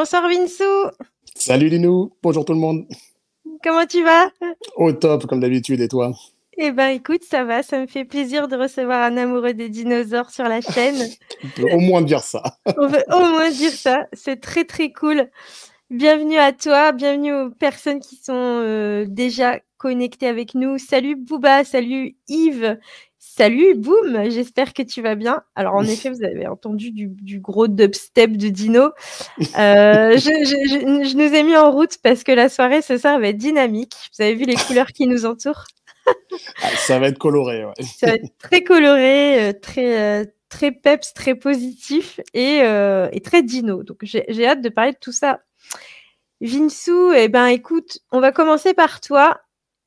Bonsoir Vinsou. Salut Linou. Bonjour tout le monde. Comment tu vas Au top comme d'habitude et toi eh ben écoute, ça va, ça me fait plaisir de recevoir un amoureux des dinosaures sur la chaîne. on peut au moins dire ça. on peut au moins dire ça, c'est très très cool. Bienvenue à toi, bienvenue aux personnes qui sont euh, déjà connectées avec nous. Salut Bouba, salut Yves Salut, boum, j'espère que tu vas bien. Alors en effet, vous avez entendu du, gros dubstep de Dino. Euh, je, nous ai mis en route parce que la soirée ce soir va être dynamique. Vous avez vu les couleurs qui nous entourent ah, Ça va être coloré. Ouais. Ça va être très coloré, euh, très, euh, très peps, très positif et, très Dino. Donc j'ai hâte de parler de tout ça. Vinsou, eh ben, écoute, on va commencer par toi.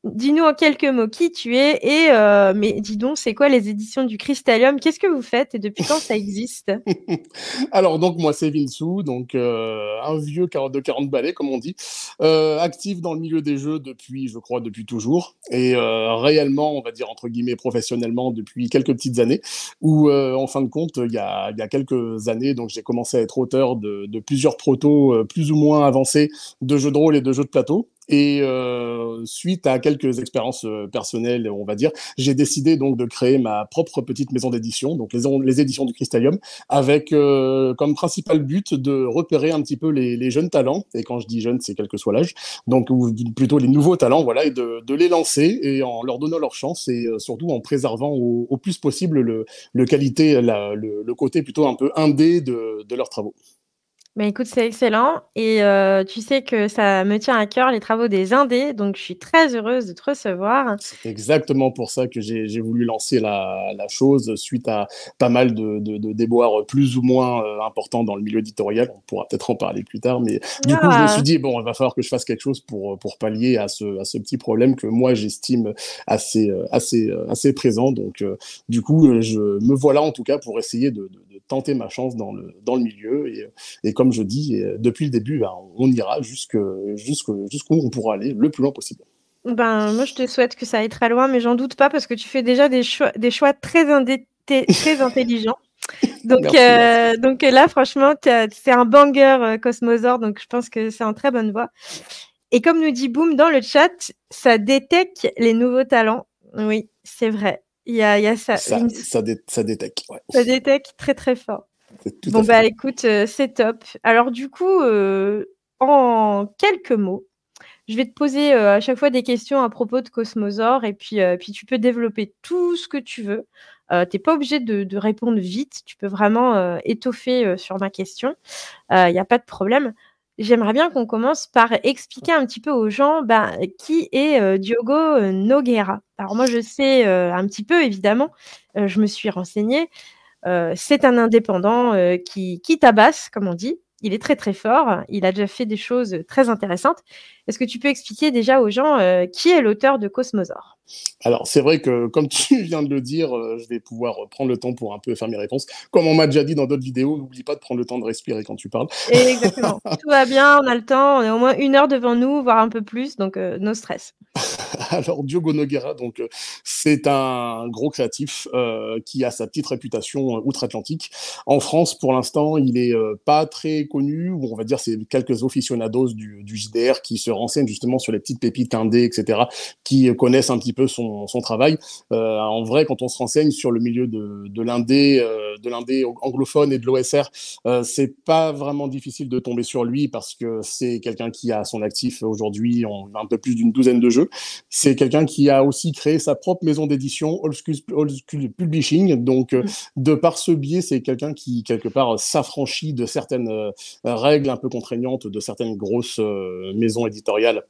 Dis-nous en quelques mots qui tu es et euh, mais dis donc c'est quoi les éditions du Crystallium Qu'est-ce que vous faites et depuis quand ça existe Alors donc moi c'est Vinsou, donc euh, un vieux de 40 balais comme on dit, euh, actif dans le milieu des jeux depuis je crois depuis toujours et réellement on va dire entre guillemets professionnellement depuis quelques petites années où en fin de compte il y a, quelques années donc j'ai commencé à être auteur de, de plusieurs protos plus ou moins avancés de jeux de rôle et de jeux de plateau et euh, suite à quelques expériences euh, personnelles, on va dire, j'ai décidé donc de créer ma propre petite maison d'édition, donc les, éditions du Cristallium, avec euh, comme principal but de repérer un petit peu les, jeunes talents. Et quand je dis jeunes, c'est quel que soit l'âge, donc plutôt les nouveaux talents, voilà, et de, les lancer et en leur donnant leur chance et surtout en préservant au, plus possible le, le qualité, le, côté plutôt un peu indé de leurs travaux. Ben écoute, c'est excellent. Et euh, tu sais que ça me tient à cœur les travaux des Indés, donc je suis très heureuse de te recevoir. C'est exactement pour ça que j'ai voulu lancer la, chose suite à pas mal de, de, de déboires plus ou moins euh, importants dans le milieu éditorial. On pourra peut-être en parler plus tard, mais du coup, je me ah. suis dit, bon, il va falloir que je fasse quelque chose pour, pour pallier à ce, à ce petit problème que moi, j'estime assez, euh, assez, assez présent. Donc, du coup, je me voilà en tout cas pour essayer de tenter ma chance dans le, dans le milieu. Et, comme je dis, depuis le début, ben, on ira jusqu'où jusque jusqu'où on pourra aller le plus loin possible. Ben, moi, je te souhaite que ça aille très loin, mais j'en doute pas parce que tu fais déjà des choix, des choix très, très intelligents. Donc, euh, donc euh, là, franchement, c'est un banger euh, Cosmosor donc je pense que c'est en très bonne voie. Et comme nous dit Boom dans le chat, ça détecte les nouveaux talents. Oui, c'est vrai. Il y a, ça. Ça, détecte. Ça détecte très très fort. Bon, bah écoute, euh, c'est top. Alors, du coup, euh, en quelques mots, je vais te poser euh, à chaque fois des questions à propos de Cosmosor et puis, puis tu peux développer tout ce que tu veux. tu n'es pas obligé de, répondre vite, tu peux vraiment étoffer sur ma question. Il n'y a pas de problème j'aimerais bien qu'on commence par expliquer un petit peu aux gens bah, qui est euh, Diogo euh, Nogueira. Alors moi, je sais euh, un petit peu, évidemment, je me suis renseignée. c'est un indépendant qui, qui tabasse, comme on dit. Il est très très fort, il a déjà fait des choses très intéressantes. Est-ce que tu peux expliquer déjà aux gens euh, qui est l'auteur de Cosmosor alors, c'est vrai que, comme tu viens de le dire, euh, je vais pouvoir euh, prendre le temps pour un peu faire mes réponses. Comme on m'a déjà dit dans d'autres vidéos, n'oublie pas de prendre le temps de respirer quand tu parles. Exactement. Tout va bien, on a le temps, on est au moins une heure devant nous, voire un peu plus, donc nos no stress. Alors, Diogo Noguera, donc, c'est un gros créatif qui a sa petite réputation outre-Atlantique. En France, pour l'instant, il n'est pas très connu, ou on va dire, c'est quelques aficionados du, du JDR qui se renseigne justement sur les petites pépites indées, etc., qui connaissent un petit peu son, travail. Euh, en vrai, quand on se renseigne sur le milieu de, de l'indé, euh, de l'indé anglophone et de l'OSR, euh, c'est pas vraiment difficile de tomber sur lui parce que c'est quelqu'un qui a son actif aujourd'hui en un peu plus d'une douzaine de jeux. C'est quelqu'un qui a aussi créé sa propre maison d'édition, School Publishing. Donc, de par ce biais, c'est quelqu'un qui quelque part s'affranchit de certaines règles un peu contraignantes de certaines grosses maisons éditoriales éditorial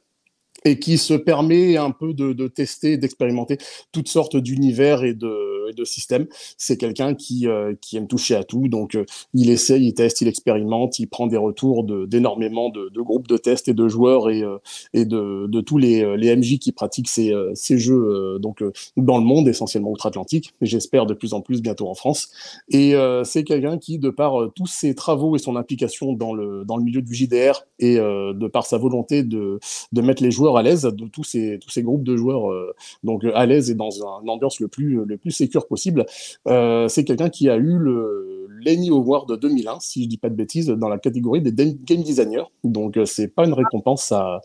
et qui se permet un peu de, tester, d'expérimenter toutes sortes d'univers et de, de systèmes. C'est quelqu'un euh, qui, aime toucher à tout, donc euh, il essaye, il teste, il expérimente, il prend des retours d'énormément de, groupes de tests et de joueurs et, euh, et de, tous les, MJ qui pratiquent ces, jeux donc dans le monde, essentiellement outre-Atlantique, j'espère de plus en plus bientôt en France. Et c'est quelqu'un qui, de par tous ses travaux et son implication dans le, dans le milieu du JDR et de par sa volonté de mettre les joueurs à l'aise, tous ces, tous ces groupes de joueurs euh, donc euh, à l'aise et dans une ambiance le plus, le plus sécure possible. Euh, c'est quelqu'un qui a eu le lenny Award 2001, si je dis pas de bêtises, dans la catégorie des game designers. Donc, c'est pas une récompense à,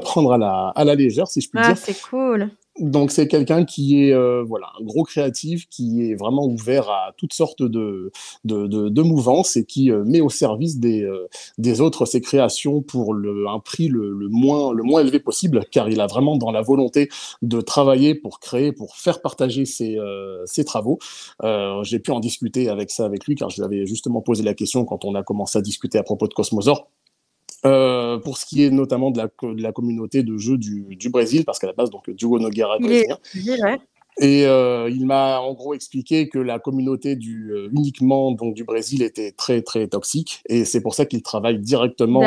prendre à la, à la légère, si je puis ah, C'est cool donc c'est quelqu'un qui est euh, voilà un gros créatif qui est vraiment ouvert à toutes sortes de de, mouvances et qui euh, met au service des euh, des autres ses créations pour le un prix le, le, moins le moins élevé possible car il a vraiment dans la volonté de travailler pour créer pour faire partager ses ses travaux j'ai pu en discuter avec ça avec lui car je lui avais justement posé la question quand on a commencé à discuter à propos de Cosmosor euh, pour ce qui est notamment de la, la communauté de jeu du, Brésil, parce qu'à la base, donc du Nogueira Et euh, il m'a en gros expliqué que la communauté du, euh, uniquement donc, du Brésil était très très toxique et c'est pour ça qu'il travaille directement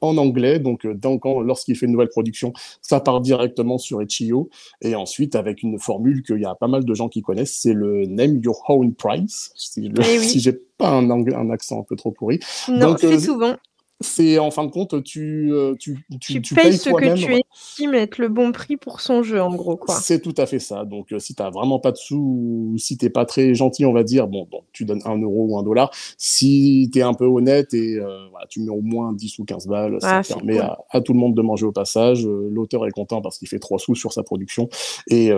en, anglais. Donc, donc lorsqu'il fait une nouvelle production, ça part directement sur Itch.io et ensuite avec une formule qu'il y a pas mal de gens qui connaissent, c'est le Name Your Own Price, si, eh j'ai pas un, un, accent un peu trop pourri. Non, c'est souvent c'est en fin de compte, tu, euh, tu, tu, payes, ce que tu estimes être le bon prix pour son jeu, en gros. C'est tout à fait ça. Donc, euh, si tu n'as vraiment pas de sous si tu n'es pas très gentil, on va dire, bon, tu donnes un euro ou un dollar. Si tu es un peu honnête et euh, tu mets au moins 10 ou 15 balles, ça ah, permet à, tout le monde de manger au passage. L'auteur est content parce qu'il fait 3 sous sur sa production. Et,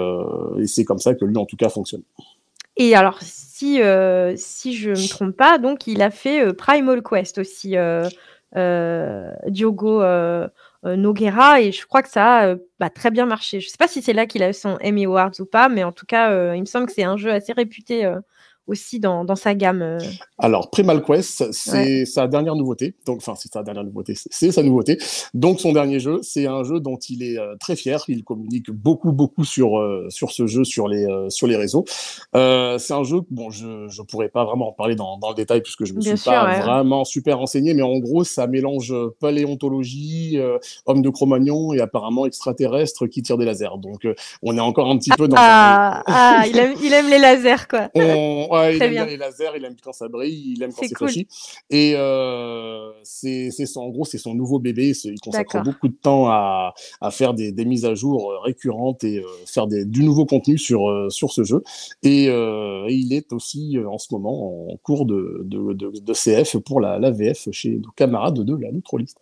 c'est comme ça que lui, en tout cas, fonctionne. Et alors, si, si je ne me trompe pas, donc il a fait Primal Quest aussi. Euh, Diogo euh, euh, Noguera et je crois que ça a bah, très bien marché. Je ne sais pas si c'est là qu'il a eu son Emmy Awards ou pas, mais en tout cas, il me semble que c'est un jeu assez réputé aussi dans, sa gamme euh. Alors, Primal Quest, c'est sa dernière nouveauté. Donc, enfin, c'est sa dernière nouveauté, c'est sa nouveauté. Donc, son dernier jeu, c'est un jeu dont il est euh, très fier. Il communique beaucoup, beaucoup sur, euh, sur ce jeu, sur les, sur les réseaux. c'est un jeu, bon, je ne pourrais pas vraiment en parler dans, dans le détail puisque je ne me suis pas vraiment super renseigné, mais en gros, ça mélange paléontologie, homme de Cro-Magnon et apparemment extraterrestre qui tire des lasers. Donc, on est encore un petit ah, peu dans. Ah, ah, il, aime, il aime les lasers, quoi. Ouais, il aime bien. les lasers, il aime quand ça brille, il aime quand c'est flashy. Et euh, c'est en gros, c'est son nouveau bébé. Il consacre beaucoup de temps à, à faire des, des, mises à jour euh, récurrentes et euh, faire des, du nouveau contenu sur, sur ce jeu. Et, il est aussi en ce moment en cours de, de, de, CF pour la, VF chez nos camarades de la Nutroliste.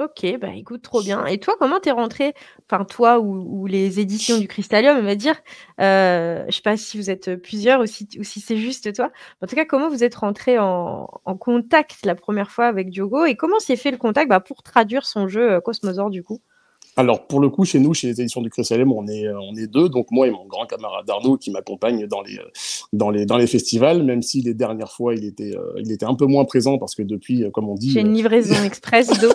Ok, bah écoute, trop bien. Et toi, comment t'es rentré Enfin, toi ou, les éditions du Crystallium on va dire. Euh, je sais pas si vous êtes plusieurs ou si, ou si c'est juste toi. En tout cas, comment vous êtes rentré en, contact la première fois avec Diogo et comment s'est fait le contact bah, pour traduire son jeu euh, Cosmosor du coup alors, pour le coup, chez nous, chez les éditions du Crystallium on est, on est deux. Donc, moi et mon grand camarade Arnaud qui m'accompagne dans les, dans, les, dans les festivals, même si les dernières fois, il était, euh, il était un peu moins présent parce que depuis, euh, comme on dit. J'ai une livraison express d'eau.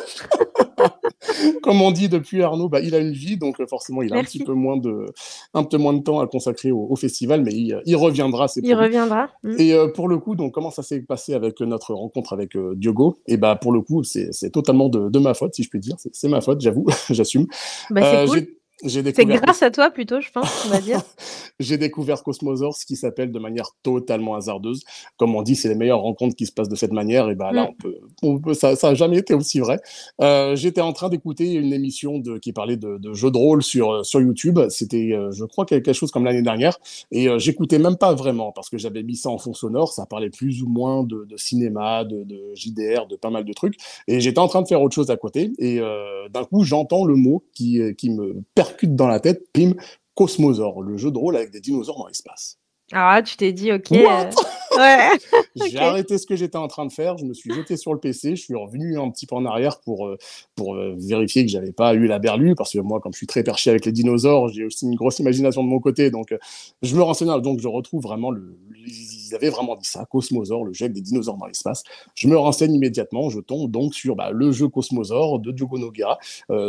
Comme on dit depuis Arnaud, bah, il a une vie, donc euh, forcément, il a un petit peu moins de, un peu moins de temps à consacrer au, festival, mais il, reviendra. Il reviendra. Mm. Et euh, pour le coup, donc, comment ça s'est passé avec euh, notre rencontre avec Diogo Et eh bah, pour le coup, c'est totalement de, de, ma faute, si je puis dire. C'est ma faute, j'avoue, j'assume. Bah, c'est cool. C'est grâce à toi plutôt, je pense, on va dire. j'ai découvert Cosmosor, ce qui s'appelle de manière totalement hasardeuse. Comme on dit, c'est les meilleures rencontres qui se passent de cette manière. Et ben là, mm. on peut, ça n'a jamais été aussi vrai. Euh, j'étais en train d'écouter une émission de, qui parlait de, jeux de rôle sur, euh, sur YouTube. C'était, euh, je crois, quelque chose comme l'année dernière. Et j'écoutais même pas vraiment parce que j'avais mis ça en fond sonore. Ça parlait plus ou moins de, cinéma, de, JDR, de pas mal de trucs. Et j'étais en train de faire autre chose à côté. Et d'un coup, j'entends le mot qui, qui me perturbe percute dans la tête, pim, Cosmosaur, le jeu de rôle avec des dinosaures dans l'espace. Ah, tu t'es dit, ok. j'ai arrêté ce que j'étais en train de faire, je me suis jeté sur le PC, je suis revenu un petit peu en arrière pour, euh, pour euh, vérifier que j'avais pas eu la berlue, parce que moi, comme je suis très perché avec les dinosaures, j'ai aussi une grosse imagination de mon côté, donc euh, je me renseigne, donc je retrouve vraiment le, ils avaient vraiment dit ça, Cosmosaur, le jeu avec des dinosaures dans l'espace. Je me renseigne immédiatement, je tombe donc sur bah, le jeu Cosmosor de Diogo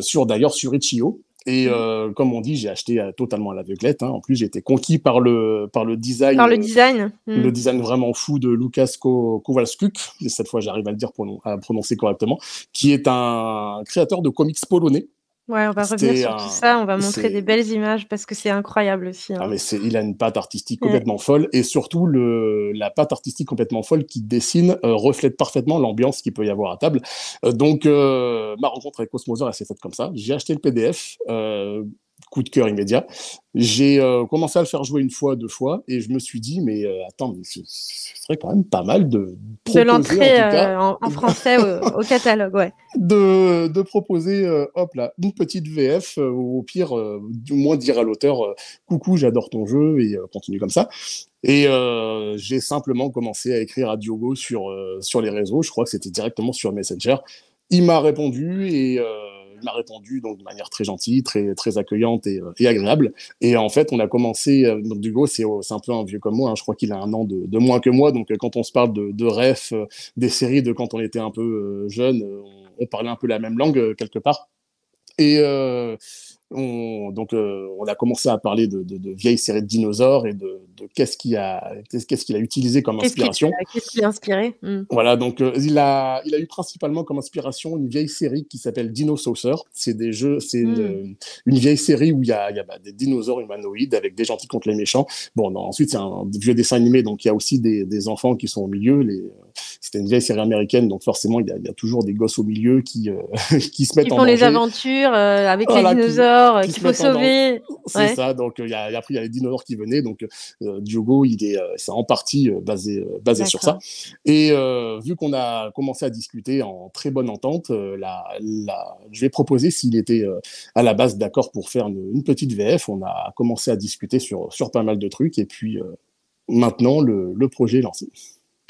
sur d'ailleurs sur Ichio, et mm. euh, comme on dit, j'ai acheté euh, totalement à l'aveuglette. Hein. En plus, j'ai été conquis par le, par le design. Par le design. Euh, mm. Le design vraiment fou de Lukas Kowalskuk. Et cette fois, j'arrive à le dire pour, à prononcer correctement. Qui est un créateur de comics polonais. Ouais, on va revenir sur tout ça, on va montrer des belles images parce que c'est incroyable aussi. Hein. Ah, mais il a une pâte artistique complètement folle et surtout le... la pâte artistique complètement folle qui dessine euh, reflète parfaitement l'ambiance qu'il peut y avoir à table. Euh, donc euh, ma rencontre avec Cosmoser, elle s'est faite comme ça. J'ai acheté le PDF coup de cœur immédiat. J'ai euh, commencé à le faire jouer une fois, deux fois, et je me suis dit, mais euh, attends, ce, serait quand même pas mal de proposer, de l'entrée euh, en, français au, catalogue, ouais. De, proposer, hop là, une petite VF, ou au pire, du moins dire à l'auteur, coucou, j'adore ton jeu, et continue comme ça. Et j'ai simplement commencé à écrire à Diogo sur, sur les réseaux, je crois que c'était directement sur Messenger. Il m'a répondu et il m'a répondu donc de manière très gentille, très très accueillante et, euh, agréable. Et en fait, on a commencé. Euh, donc Hugo, c'est un peu un vieux comme moi. Hein. je crois qu'il a un an de, moins que moi. Donc euh, quand on se parle de, de des séries de quand on était un peu jeune, on, parlait un peu la même langue quelque part. Et on, donc, on a commencé à parler de, de vieilles séries de dinosaures et de, qu'est-ce qu'il a, qu'est-ce qu'il a utilisé comme inspiration. Qu'est-ce a, inspiré hmm. Voilà, donc euh, il, a, il a eu principalement comme inspiration une vieille série qui s'appelle Dino Saucer. C'est des jeux, c'est une, hmm. euh, vieille série où il y a, bah, des dinosaures humanoïdes avec des gentils contre les méchants. Bon, ensuite c'est un vieux dessin animé, donc il y a aussi des, enfants qui sont au milieu. c'était une vieille série américaine, donc forcément il y a, toujours des gosses au milieu qui, euh, qui se mettent qui font les aventures avec les dinosaures qu'il faut sauver. C'est ça, donc après il y a les dinosaures qui venaient, donc euh, Diogo, il est, euh, c'est en partie euh, basé, basé sur ça. Et vu qu'on a commencé à discuter en très bonne entente, la, je vais proposer s'il était à la base d'accord pour faire une, petite VF. On a commencé à discuter sur, sur pas mal de trucs et puis maintenant le, projet est lancé.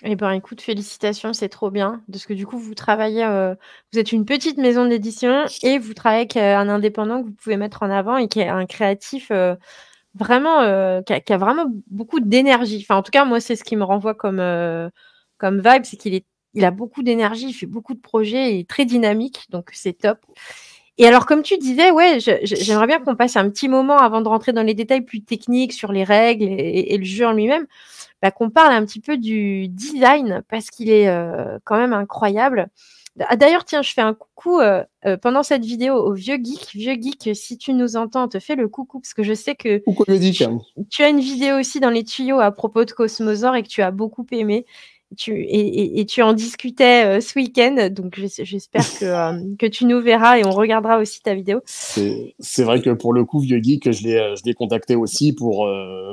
Eh ben, écoute, félicitations, c'est trop bien. Parce que du coup, vous travaillez, vous êtes une petite maison d'édition et vous travaillez avec un indépendant que vous pouvez mettre en avant et qui est un créatif vraiment, euh, qui, a, vraiment beaucoup d'énergie. Enfin, en tout cas, moi, c'est ce qui me renvoie comme, euh, comme vibe, c'est qu'il est, il a beaucoup d'énergie, il fait beaucoup de projets, il est très dynamique, donc c'est top. Et alors, comme tu disais, ouais, j'aimerais bien qu'on passe un petit moment avant de rentrer dans les détails plus techniques sur les règles et, le jeu en lui-même, bah, qu'on parle un petit peu du design parce qu'il est euh, quand même incroyable. Ah, d'ailleurs, tiens, je fais un coucou euh, euh, pendant cette vidéo au vieux geek. Vieux geek, si tu nous entends, te fais le coucou parce que je sais que tu, tu, as une vidéo aussi dans les tuyaux à propos de Cosmosor et que tu as beaucoup aimé et, tu en discutais euh, ce week-end, donc j'espère que, euh, que, tu nous verras et on regardera aussi ta vidéo. C'est vrai que pour le coup, Vieux Geek, je l'ai euh, contacté aussi pour,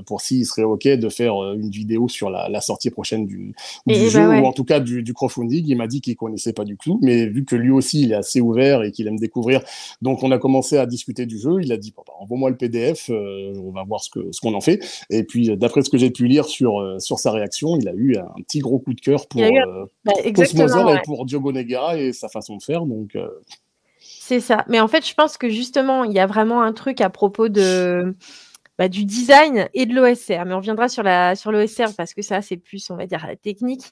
pour s'il serait OK de faire une vidéo sur la, sortie prochaine du, eh ben jeu, ou en tout cas du, du crowdfunding. Il m'a dit qu'il connaissait pas du tout, mais vu que lui aussi, il est assez ouvert et qu'il aime découvrir, donc on a commencé à discuter du jeu. Il a dit, bah, envoie-moi le PDF, on va voir ce qu'on ce qu'on en fait. Et puis, d'après ce que j'ai pu lire sur, sur sa réaction, il a eu un petit gros coup pour, eu... Euh, bah, et pour Diogo Negara et sa façon de faire. Donc, euh. C'est ça. Mais en fait, je pense que justement, il y a vraiment un truc à propos de. Bah, du design et de l'OSR. Mais on reviendra sur la sur l'OSR parce que ça, c'est plus, on va dire, la technique.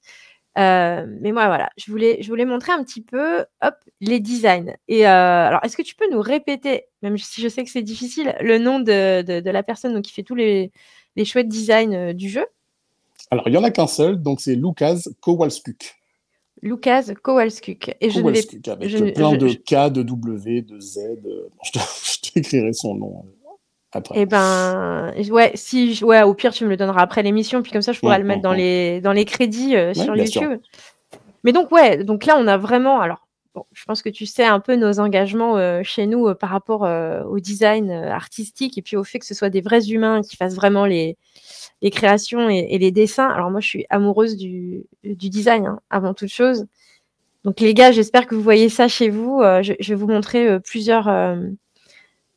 Euh, mais moi, voilà, je voulais, je voulais montrer un petit peu hop, les designs. Et alors, est-ce que tu peux nous répéter, même si je sais que c'est difficile, le nom de, la personne donc, qui fait tous les, les chouettes designs du jeu alors, il n'y en a qu'un seul, donc c'est Lucas Kowalskuk. Lucas Kowalskuk. Et je avec plein de K, de W, de Z. Euh, je t'écrirai son nom euh, après. Eh ben, ouais, si, ouais, au pire, tu me le donneras après l'émission, puis comme ça, je pourrai le mettre dans, Les, dans les crédits euh, sur YouTube. Mais donc, ouais, donc là, on a vraiment. Alors, bon, je pense que tu sais un peu nos engagements chez nous par rapport au design artistique et puis au fait que ce soit des vrais humains qui fassent vraiment les, les créations et, les dessins. Alors moi, je suis amoureuse du, design hein, avant toute chose. Donc les gars, j'espère que vous voyez ça chez vous. Euh, je, vais vous montrer euh, plusieurs, euh,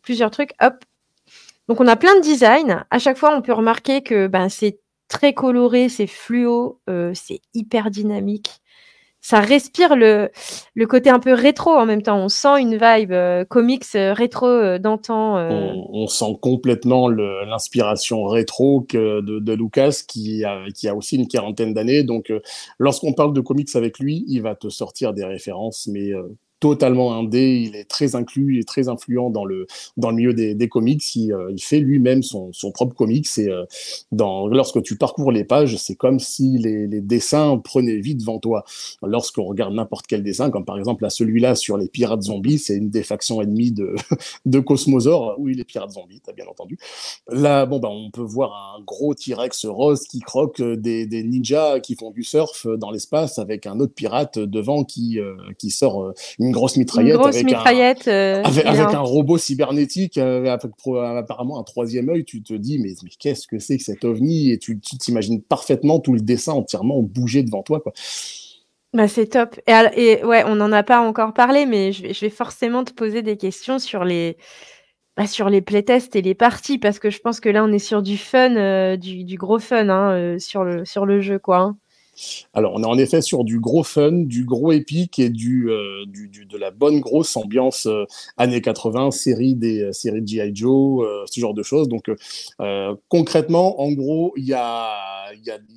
plusieurs trucs. Hop. Donc on a plein de designs. À chaque fois, on peut remarquer que ben, c'est très coloré, c'est fluo, c'est hyper dynamique ça respire le, le côté un peu rétro en même temps. On sent une vibe euh, comics euh, rétro euh, d'antan. On, sent complètement l'inspiration rétro de, de, Lucas, qui a, qui a aussi une quarantaine d'années. Donc, lorsqu'on parle de comics avec lui, il va te sortir des références, mais totalement indé, il est très inclus et très influent dans le, dans le milieu des, comics. Euh, il, fait lui-même son, son, propre comics C'est euh, dans, lorsque tu parcours les pages, c'est comme si les, dessins prenaient vie devant toi. Lorsqu'on regarde n'importe quel dessin, comme par exemple celui-là sur les pirates zombies, c'est une des factions ennemies de, de Cosmosaur. Oui, les pirates zombies, as bien entendu. Là, bon, ben on peut voir un gros T-Rex rose qui croque euh, des, des, ninjas qui font du surf dans l'espace avec un autre pirate devant qui, qui sort une grosse mitraillette. avec euh, Un, robot cybernétique, euh, apparemment un troisième œil, tu te dis, mais, qu'est-ce que c'est que cet ovni Et tu t'imagines parfaitement tout le dessin entièrement bouger devant toi. Bah, c'est top. Et, ouais, on n'en a pas encore parlé, mais je vais, forcément te poser des questions sur les, bah, sur les playtests et les parties, parce que je pense que là, on est sur du fun, euh, du, gros fun hein, sur, le, sur le jeu. quoi. Hein. Alors, on est en effet sur du gros fun, du gros épique et du, euh, de la bonne grosse ambiance euh, années 80, série des euh, séries de G.I. Joe, ce genre de choses. Donc, concrètement, en gros, il y a,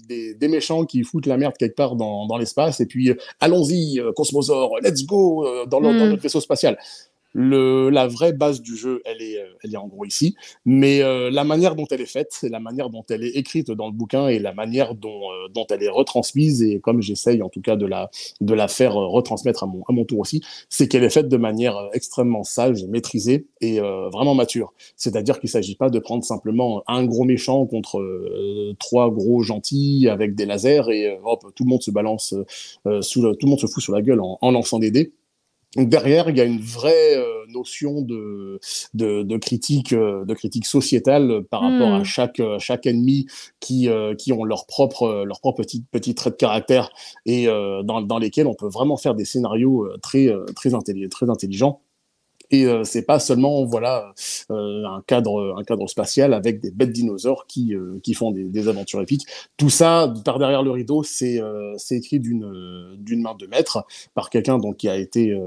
des, méchants qui foutent la merde quelque part dans, l'espace et puis allons-y, Cosmosor, let's go dans, dans hmm. notre vaisseau spatial la vraie base du jeu, elle est, euh, elle est en gros ici, mais euh, la manière dont elle est faite, c'est la manière dont elle est écrite dans le bouquin et la manière dont, euh, elle est retransmise, et comme j'essaye en tout cas de la, de la faire retransmettre à mon, à mon tour aussi, c'est qu'elle est faite de manière extrêmement sage, maîtrisée et vraiment mature. C'est-à-dire qu'il ne s'agit pas de prendre simplement un gros méchant contre trois gros gentils avec des lasers et hop, tout le monde se balance, sous tout le monde se fout sur la gueule en lançant des dés derrière, il y a une vraie euh, notion de, de, de critique, euh, de critique sociétale par rapport à hmm. chaque, euh, chaque ennemi qui, qui ont leur propre, leur propre petit, petit trait de caractère et dans, dans lesquels on peut vraiment faire des scénarios très, très, très intelligents. Et euh, c'est pas seulement voilà euh, un cadre un cadre spatial avec des bêtes dinosaures qui euh, qui font des, aventures épiques. Tout ça par derrière le rideau, c'est c'est écrit d'une d'une main de maître par quelqu'un donc qui a été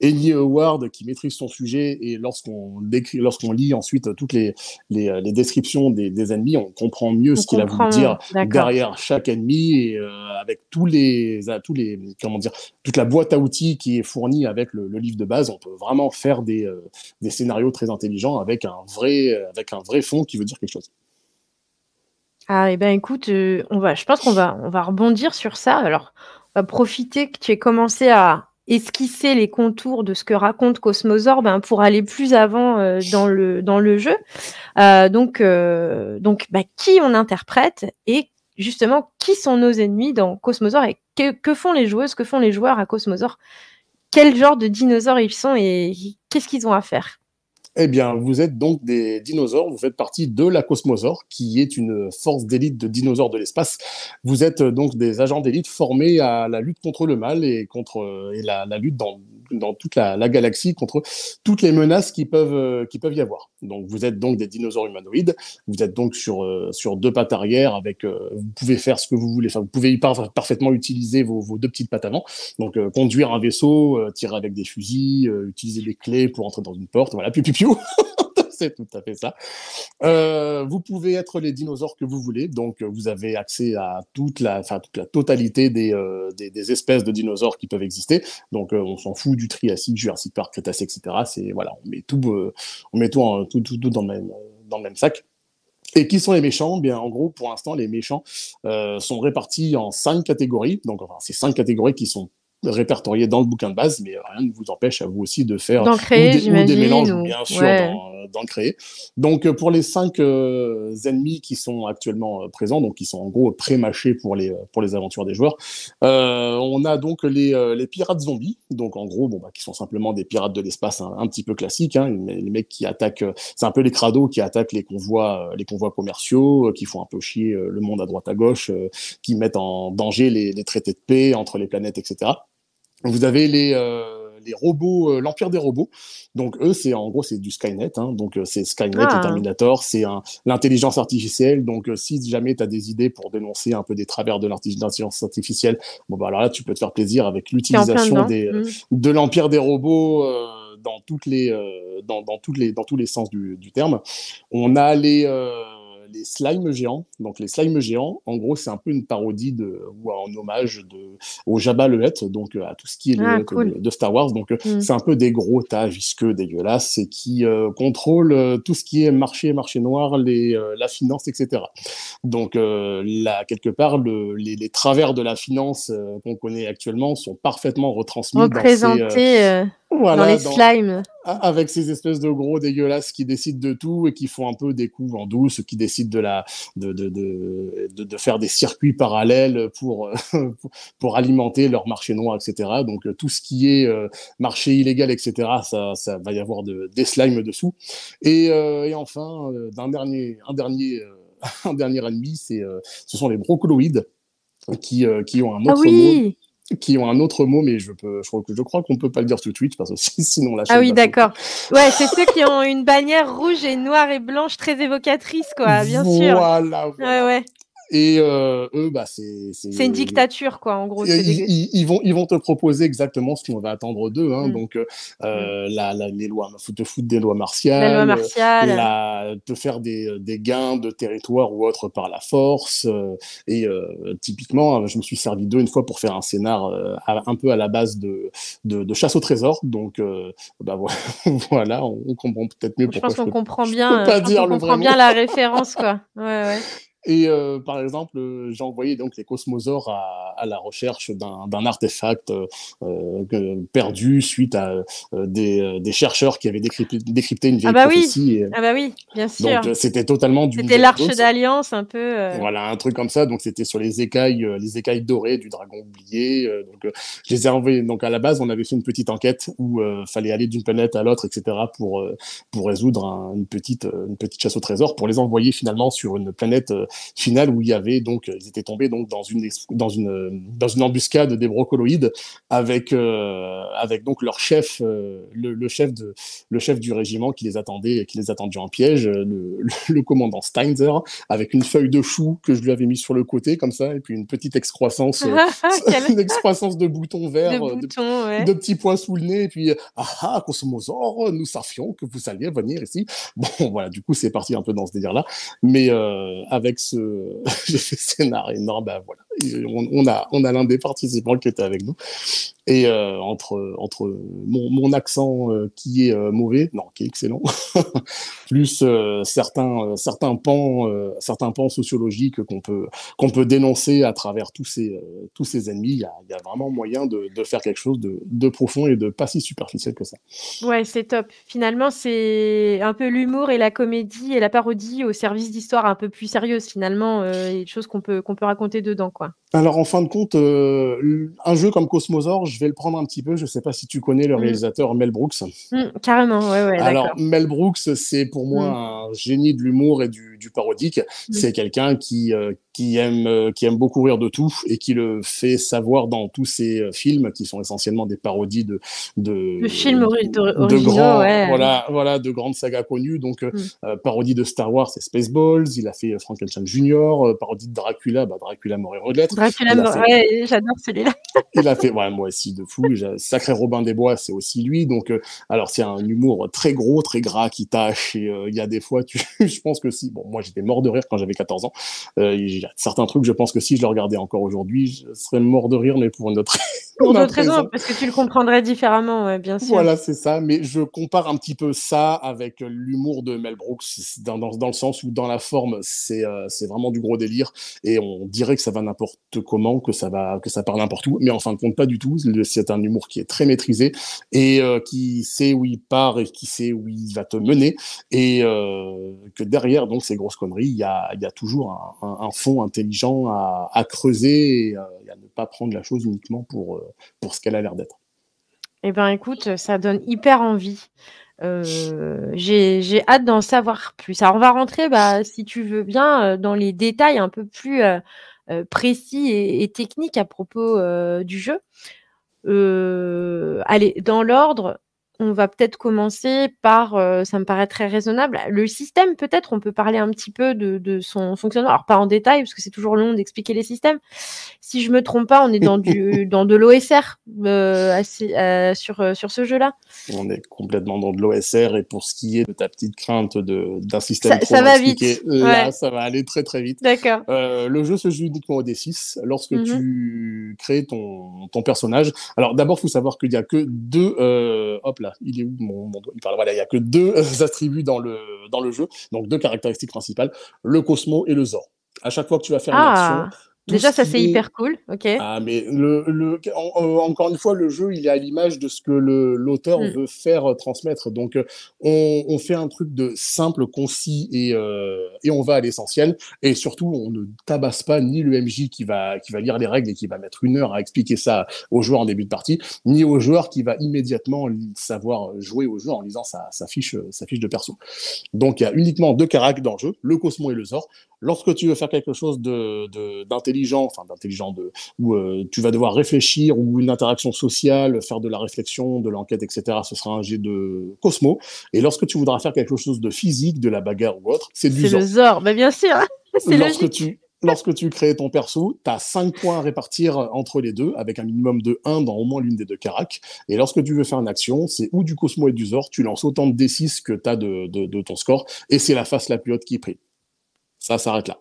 Ellie Howard qui maîtrise son sujet et lorsqu'on décrit lorsqu'on lit ensuite toutes les les, descriptions des, ennemis, on comprend mieux ce qu'il a voulu dire derrière chaque ennemi et avec tous les tous les comment dire toute la boîte à outils qui est fournie avec le, le livre de base, on peut vraiment faire euh, des, scénarios très intelligents avec un, vrai, euh, avec un vrai fond qui veut dire quelque chose. Ah, et eh ben écoute, euh, on va, je pense qu'on va, on va rebondir sur ça. Alors, on va profiter que tu aies commencé à esquisser les contours de ce que raconte Cosmosor ben, pour aller plus avant dans, le, dans le jeu. donc, donc bah, qui on interprète et justement, qui sont nos ennemis dans Cosmosor et que, que font les joueuses, que font les joueurs à Cosmosor quel genre de dinosaures ils sont et qu'est-ce qu'ils ont à faire. Eh bien, vous êtes donc des dinosaures, vous faites partie de la Cosmosaure, qui est une force d'élite de dinosaures de l'espace. Vous êtes euh, donc des agents d'élite formés à la lutte contre le mal et contre euh, et la, lutte dans, toute la, galaxie contre toutes les menaces qui peuvent, euh, qui peuvent y avoir. Donc, vous êtes donc des dinosaures humanoïdes, vous êtes donc sur, sur deux pattes arrière, avec, vous pouvez faire ce que vous voulez, enfin, vous pouvez parfaitement utiliser vos, vos, deux petites pattes avant, donc conduire un vaisseau, tirer avec des fusils, utiliser des clés pour entrer dans une porte, voilà, puis, puis c'est tout à fait ça. Euh, vous pouvez être les dinosaures que vous voulez, donc euh, vous avez accès à toute la, enfin, toute la totalité des, euh, des, espèces de dinosaures qui peuvent exister. Donc on s'en fout du du Jurassic par Crétacé, etc. C'est voilà, on met tout, on met tout, en, tout, tout, tout dans, le même, dans le même sac. Et qui sont les méchants eh Bien, en gros, pour l'instant, les méchants sont répartis en cinq catégories. Donc, enfin, ces cinq catégories qui sont répertorié dans le bouquin de base, mais rien ne vous empêche à vous aussi de faire ou des, mélanges, bien sûr, euh, d'en créer. Donc, euh, pour les cinq euh, ennemis qui sont actuellement présents, donc qui sont en gros pré-mâchés pour les, pour les aventures des joueurs, on a donc les, les, pirates zombies, donc en gros, bon, bah, qui sont simplement des pirates de l'espace hein, un petit peu classiques, hein. les, mecs qui attaquent, c'est un peu les crados qui attaquent les convois, les convois commerciaux, qui font un peu chier le monde à droite à gauche, qui mettent en danger les, les traités de paix entre les planètes, etc. Vous avez les, euh, les robots, euh, l'empire des robots. Donc eux, c'est en gros c'est du Skynet. Hein. donc euh, c'est Skynet ah. Terminator, c'est l'intelligence artificielle. Donc si jamais tu as des idées pour dénoncer un peu des travers de l'intelligence artificielle, bon bah alors là tu peux te faire plaisir avec l'utilisation mmh. de l'empire des robots. dans toutes les dans, dans, toutes les dans tous les sens du, terme on a les les slimes géants. Donc les slimes géants, en gros, c'est un peu une parodie de, ou en hommage de, au Jabba le Hutt, donc euh, à tout ce qui est ah, de, Star Wars. Donc euh, mm. c'est un peu des gros tas visqueux, dégueulasses, et qui euh, contrôlent tout ce qui est marché, marché noir, les, la finance, etc. Donc là, quelque part, le, les, travers de la finance qu'on connaît actuellement sont parfaitement retransmis dans les slimes. avec ces espèces de gros dégueulasses qui décident de tout et qui font un peu des coups en douce, qui décident de, la, de, de, de, de faire des circuits parallèles pour, pour, alimenter leur marché noir, etc. Donc euh, tout ce qui est euh, marché illégal, etc., ça, ça, va y avoir des slimes dessous. Et, euh, et enfin, d'un dernier, un, dernier, un dernier ennemi, c'est ce sont les brocoloïdes qui, qui ont un ah autre nom qui ont un autre mot, mais je, peux, je crois, je crois qu'on peut pas le dire tout de suite, parce que sinon la ah chaîne Ah oui, d'accord. Ouais, c'est ceux qui ont une bannière rouge et noire et blanche très évocatrice, quoi, bien sûr. Voilà, ouais, ouais. Et euh, eux, bah, c'est. C'est une dictature, quoi, en gros. Ils, vont, ils vont te proposer exactement ce qu'on va attendre d'eux. Hein. Mmh. Donc, euh, mmh. euh les lois, te foutre des lois martiales. La te faire euh, des, gains de territoire ou autre par la force. et typiquement, hein, je me suis servi d'eux une fois pour faire un scénar un peu à la base de, chasse au trésor. Donc, bah, voilà, on, comprend peut-être mieux. Je pense qu'on comprend bien. comprend bien la référence, quoi. Ouais, ouais. Et euh, par exemple, euh, j'ai envoyé donc les cosmosaures à, à la recherche d'un artefact euh, euh perdu suite à des, des, chercheurs qui avaient décrypté, décrypté une vieille ah bah Oui. Ah bah oui, bien sûr. Donc c'était totalement du. C'était l'arche d'alliance un peu. Voilà, un truc comme ça. Donc c'était sur les écailles, les écailles dorées du dragon oublié. donc je les ai envoyés. Donc à la base, on avait fait une petite enquête où fallait aller d'une planète à l'autre, etc. pour pour résoudre une petite une petite chasse au trésor pour les envoyer finalement sur une planète finale où il y avait donc, ils étaient tombés donc dans une, dans une, dans une embuscade des brocoloïdes avec, euh, avec donc leur chef, euh, le, chef de, le chef du régiment qui les attendait, qui les attendait en piège, euh, le, commandant Steinzer, avec une feuille de chou que je lui avais mise sur le côté comme ça, et puis une petite excroissance, ah, une excroissance de boutons verts, de, petits points sous le nez, et puis ah ah, nous savions que vous alliez venir ici. Bon, voilà, du coup, c'est parti un peu dans ce délire-là, mais avec ce, j'ai fait bah, voilà, a, on a l'un des participants qui était avec nous. Et euh, entre, entre mon, accent euh, qui est euh, mauvais, non, qui est excellent, plus certains, certains, pans, certains pans sociologiques qu'on peut, qu'on peut dénoncer à travers tous ces, tous ces ennemis, il y a, vraiment moyen de, de faire quelque chose de, de, profond et de pas si superficiel que ça. Ouais, c'est top. Finalement, c'est un peu l'humour et la comédie et la parodie au service d'histoires un peu plus sérieuses, finalement, et des choses qu'on peut, qu'on peut raconter dedans. Quoi. Alors, en fin de compte, un jeu comme Cosmosor, je vais le prendre un petit peu. Je ne sais pas si tu connais le mm. réalisateur Mel Brooks. Mm, carrément, oui, ouais. Alors, Mel Brooks, c'est pour moi mm. un génie de l'humour et du, parodique. C'est quelqu'un qui, euh, qui, aime, euh, qui aime beaucoup rire de tout et qui le fait savoir dans tous ses euh, films, qui sont essentiellement des parodies de. de films de ouais. voilà, voilà, de grandes sagas connues. Donc, parodie de Star Wars, et Spaceballs. Il a fait Frankenstein Junior. parodie de Dracula, bah, Dracula mort de Dracula j'adore celui-là. il a fait, ouais, moi aussi de fou. Sacré Robin des Bois, c'est aussi lui. Donc, euh, alors c'est un humour très gros, très gras qui tâche. Et euh, il y a des fois, tu, je pense que si, bon, moi j'étais mort de rire quand j'avais 14 ans. Euh, il y a certains trucs, je pense que si je le regardais encore aujourd'hui, je serais mort de rire, mais pour une autre pour d'autres raisons, parce que tu le comprendrais différemment, bien sûr. Voilà, c'est ça. Mais je compare un petit peu ça avec l'humour de Mel Brooks, dans, le sens où, dans la forme, euh, c'est vraiment du gros délire. Et on dirait que ça va n'importe comment, que ça, va, que ça part n'importe où. Mais en fin de compte, pas du tout. C'est un humour qui est très maîtrisé et euh, qui sait où il part et qui sait où il va te mener. Et euh, que derrière donc, ces grosses conneries, il y a, toujours un, fond intelligent à, à creuser et, à ne pas prendre la chose uniquement pour, euh, pour ce qu'elle a l'air d'être. Eh bien, écoute, ça donne hyper envie. Euh, j'ai hâte d'en savoir plus. Alors, on va rentrer, bah, si tu veux bien, euh, dans les détails un peu plus précis et, techniques à propos du jeu. allez, dans l'ordre, on va peut-être commencer par, euh, ça me paraît très raisonnable, le système peut-être, on peut parler un petit peu de, son fonctionnement, alors pas en détail, parce que c'est toujours long d'expliquer les systèmes. Si je me trompe pas, on est dans, du, dans de l'OSR euh, euh, sur, sur ce jeu-là. On est complètement dans de l'OSR, et pour ce qui est de ta petite crainte d'un système ça, trop ça va vite. ça va aller très très vite. D'accord. le jeu se joue uniquement au D6, lorsque mm-hmm. tu crées ton, ton personnage. Alors d'abord, il faut savoir qu'il n'y a que deux... hop là, il est où mon, voilà, il n'y a que deux euh, attributs dans le, dans le jeu, donc deux caractéristiques principales, le Cosmo et le Zor. À chaque fois que tu vas faire une ah. action, Déjà, ça c'est hyper cool, ok. Ah, mais le, euh, encore une fois, le jeu, il est à l'image de ce que l'auteur hmm. veut faire euh, transmettre. Donc, euh, on, fait un truc de simple, concis et, et on va à l'essentiel. Et surtout, on ne tabasse pas ni le MJ qui va, qui va lire les règles et qui va mettre une heure à expliquer ça aux joueurs en début de partie, ni au joueur qui va immédiatement savoir jouer au jeu en lisant sa, sa, fiche, sa fiche de perso. Donc, il y a uniquement deux caractères dans le jeu, le Cosmo et le Zor lorsque tu veux faire quelque chose d'intelligent, de, enfin d'intelligent, où euh, tu vas devoir réfléchir, ou une interaction sociale, faire de la réflexion, de l'enquête, etc., ce sera un jet de Cosmo. Et lorsque tu voudras faire quelque chose de physique, de la bagarre ou autre, c'est du Zor. C'est le Zor, mais bien sûr. C'est lorsque tu lorsque tu crées ton perso, tu as 5 points à répartir entre les deux, avec un minimum de 1 dans au moins l'une des deux caracs. Et lorsque tu veux faire une action, c'est ou du Cosmo et du Zor, tu lances autant de D6 que tu as de, de, ton score, et c'est la face la plus haute qui prime. Ça s'arrête là.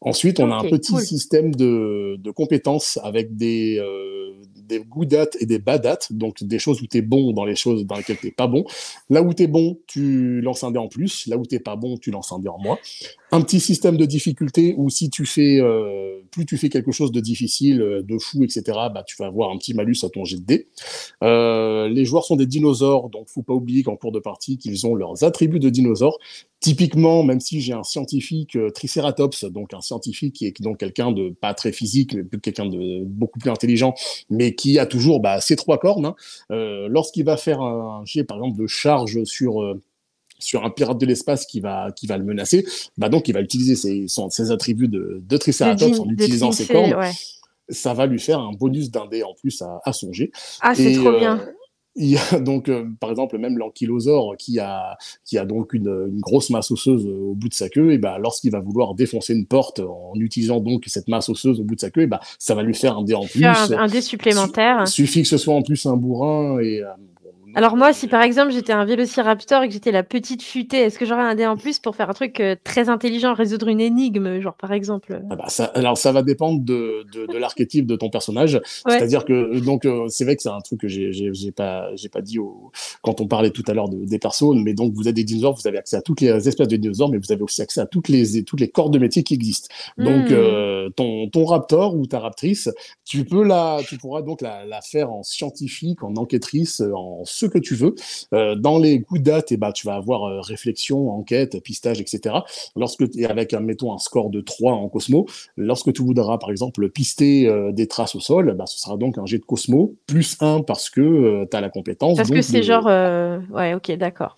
Ensuite, on a un petit système de, compétences avec euh, des, good at et des bad at, donc des choses où tu es bon dans les choses dans lesquelles tu n'es pas bon. Là où tu es bon, tu lances un dé en plus. Là où tu n'es pas bon, tu lances un dé en moins un petit système de difficulté où si tu fais euh, plus tu fais quelque chose de difficile, euh, de fou, etc. Bah tu vas avoir un petit malus à ton jet de dé. Euh, les joueurs sont des dinosaures, donc faut pas oublier qu'en cours de partie qu'ils ont leurs attributs de dinosaures. Typiquement, même si j'ai un scientifique Triceratops, donc un scientifique qui est donc quelqu'un de pas très physique, mais quelqu'un de beaucoup plus intelligent, mais qui a toujours bah, ses trois cornes. Hein. Lorsqu'il va faire un jet par exemple de charge sur sur un pirate de l'espace qui va, qui va le menacer, bah donc il va utiliser ses, attributs de, de Triceratops en utilisant ses cornes. Ça va lui faire un bonus d'un dé en plus à, à son Ah, c'est trop bien. Euh, il a donc, euh, par exemple, même l'ankylosaure qui a, qui a donc une, grosse masse osseuse euh, au bout de sa queue, et bah, lorsqu'il va vouloir défoncer une porte en utilisant donc cette masse osseuse au bout de sa queue, bah, ça va lui faire un dé en plus. Un, un dé supplémentaire. suffit que ce soit en plus un bourrin et alors moi, si par exemple j'étais un vélociraptor et que j'étais la petite futée, est-ce que j'aurais un dé en plus pour faire un truc euh, très intelligent, résoudre une énigme, genre par exemple ah bah, Alors ça va dépendre de, l'archétype de ton personnage. C'est-à-dire que euh, donc euh, c'est vrai que c'est un truc que j'ai pas j'ai pas dit quand on parlait tout à l'heure des personnes mais donc vous êtes des dinosaures, vous avez accès à toutes les espèces de dinosaures, mais vous avez aussi accès à toutes les toutes les corps de métier qui existent. Donc hmm. ton ton raptor ou ta raptrice, tu peux la tu pourras donc la, la faire en scientifique, en enquêtrice, en ce que tu veux. Euh, dans les good dates, et eh bah ben, tu vas avoir euh, réflexion, enquête, pistage, etc. Lorsque et avec, euh, mettons, un score de 3 en Cosmo, lorsque tu voudras, par exemple, pister des traces au sol, bah, ce sera donc un jet de Cosmo, plus 1 parce que tu as la compétence. Parce que c'est genre... ouais, ok, d'accord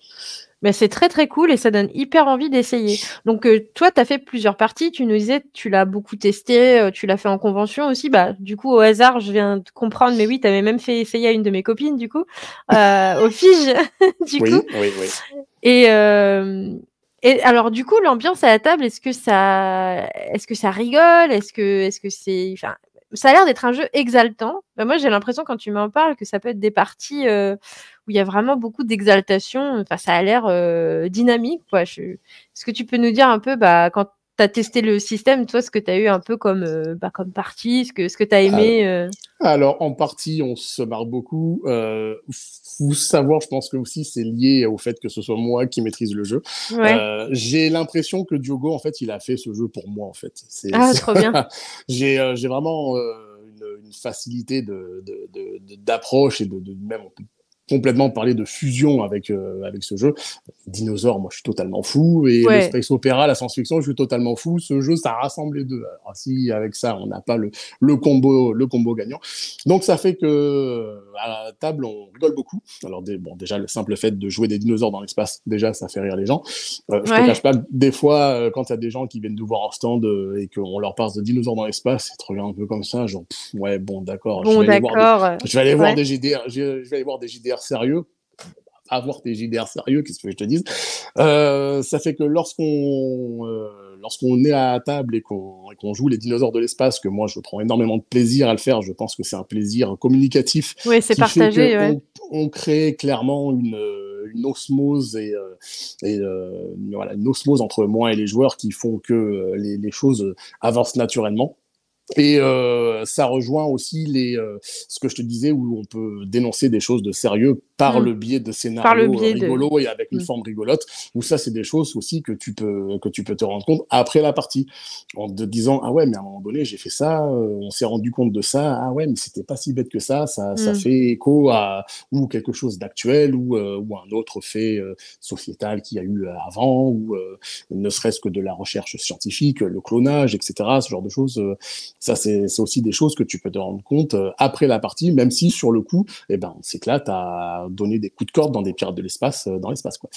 mais bah, c'est très très cool et ça donne hyper envie d'essayer. Donc euh, toi, tu as fait plusieurs parties, tu nous disais, tu l'as beaucoup testé, euh, tu l'as fait en convention aussi. Bah, du coup, au hasard, je viens de comprendre, mais oui, tu avais même fait essayer à une de mes copines, du coup, euh, au Fige, du coup. Oui, oui. Et, euh, et alors, du coup, l'ambiance à la table, est-ce que ça, est-ce que ça rigole Est-ce que, est-ce que c'est, enfin, ça a l'air d'être un jeu exaltant. Bah, moi, j'ai l'impression quand tu m'en parles que ça peut être des parties où il y a vraiment beaucoup d'exaltation. Enfin, ça a l'air euh, dynamique. Quoi. Je... Est-ce que tu peux nous dire un peu bah, quand tu as testé le système, toi, ce que tu as eu un peu comme, euh, bah, comme partie, ce que, ce que tu as aimé Alors, euh? en partie, on se marre beaucoup. Euh, faut savoir, je pense que aussi, c'est lié au fait que ce soit moi qui maîtrise le jeu. j'ai l'impression que Diogo, en fait, il a fait ce jeu pour moi, en fait. ah, trop bien. j'ai, j'ai vraiment une, facilité de, de, d'approche et de, même, complètement parler de fusion avec, euh, avec ce jeu. Dinosaure, moi je suis totalement fou, et space opéra, la science-fiction, je suis totalement fou. Ce jeu, ça rassemble les deux. Alors, si avec ça, on n'a pas le, le, combo, le combo gagnant. Donc ça fait que à la table, on rigole beaucoup. Alors bon, déjà, le simple fait de jouer des dinosaures dans l'espace, déjà, ça fait rire les gens. Euh, je ne te cache pas, des fois, euh, quand il y a des gens qui viennent nous voir en stand et qu'on leur parle de dinosaures dans l'espace, ils te regardent un peu comme ça, genre, ouais, bon, d'accord, je vais aller voir des, je vais aller voir des je, vais aller voir des sérieux, avoir des JDR sérieux, qu'est-ce que je te dise euh, Ça fait que lorsqu'on euh, lorsqu'on est à table et qu'on joue les dinosaures de l'espace, que moi je prends énormément de plaisir à le faire, je pense que c'est un plaisir communicatif. Oui, c'est partagé. On, crée clairement une, osmose et, euh, entre moi et les joueurs qui font que les choses avancent naturellement. Et euh, ça rejoint aussi les, euh, ce que je te disais, où on peut dénoncer des choses de sérieux Mm. par le biais de scénarios rigolos et avec une mm. forme rigolote. où ça, c'est des choses aussi que tu peux que tu peux te rendre compte après la partie en te disant ah ouais mais à un moment donné j'ai fait ça, euh, on s'est rendu compte de ça. Ah ouais mais c'était pas si bête que ça. Ça, ça mm. fait écho à ou quelque chose d'actuel ou euh, ou un autre fait euh, sociétal qu'il y a eu avant ou ne serait-ce que de la recherche scientifique, le clonage, etc. Ce genre de choses. ça c'est aussi des choses que tu peux te rendre compte après la partie, même si sur le coup eh ben c'est on s'éclate t'as donner des coups de corde dans des pirates de l'espace, euh, dans l'espace. Quoi.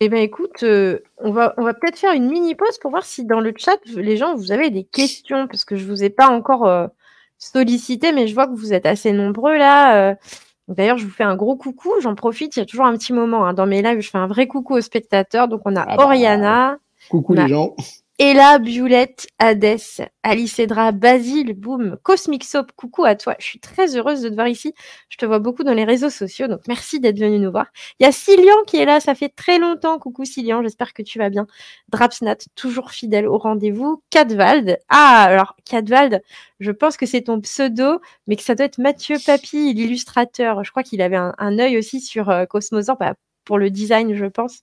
Eh bien, écoute, euh, on va, on va peut-être faire une mini pause pour voir si dans le chat, les gens, vous avez des questions, parce que je ne vous ai pas encore euh, sollicité, mais je vois que vous êtes assez nombreux là. D'ailleurs, je vous fais un gros coucou. J'en profite, il y a toujours un petit moment. Hein. dans mes lives, je fais un vrai coucou aux spectateurs. Donc, on a ah bah, Oriana. Coucou les gens. Ella, Biulette, Hadès, Alicédra, Basile, Boom, Cosmic Soap, coucou à toi. Je suis très heureuse de te voir ici. Je te vois beaucoup dans les réseaux sociaux, donc merci d'être venu nous voir. Il y a silian qui est là, ça fait très longtemps. Coucou silian j'espère que tu vas bien. Drapsnat, toujours fidèle au rendez-vous. Cadvald, ah alors Cadvald, je pense que c'est ton pseudo, mais que ça doit être Mathieu Papy, l'illustrateur. Je crois qu'il avait un, œil aussi sur euh, Cosmosan, pour le design, je pense.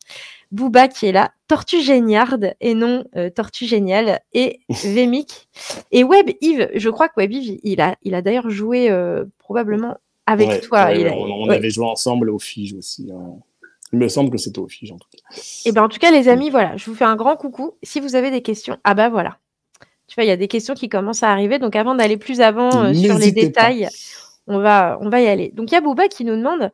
Booba qui est là, Tortue Géniarde et non euh, Tortue Géniale, et Vémic Et Web Yves, je crois que Web Yves, il a, il a d'ailleurs joué euh, probablement avec toi. on, avait joué ensemble au Fige aussi. Hein. Il me semble que c'était au Fige en tout cas. Et eh ben en tout cas, les amis, voilà, je vous fais un grand coucou. Si vous avez des questions, ah bah voilà. Tu vois, il y a des questions qui commencent à arriver. Donc avant d'aller plus avant euh, sur les détails on va, on va y aller. Donc il y a Boba qui nous demande,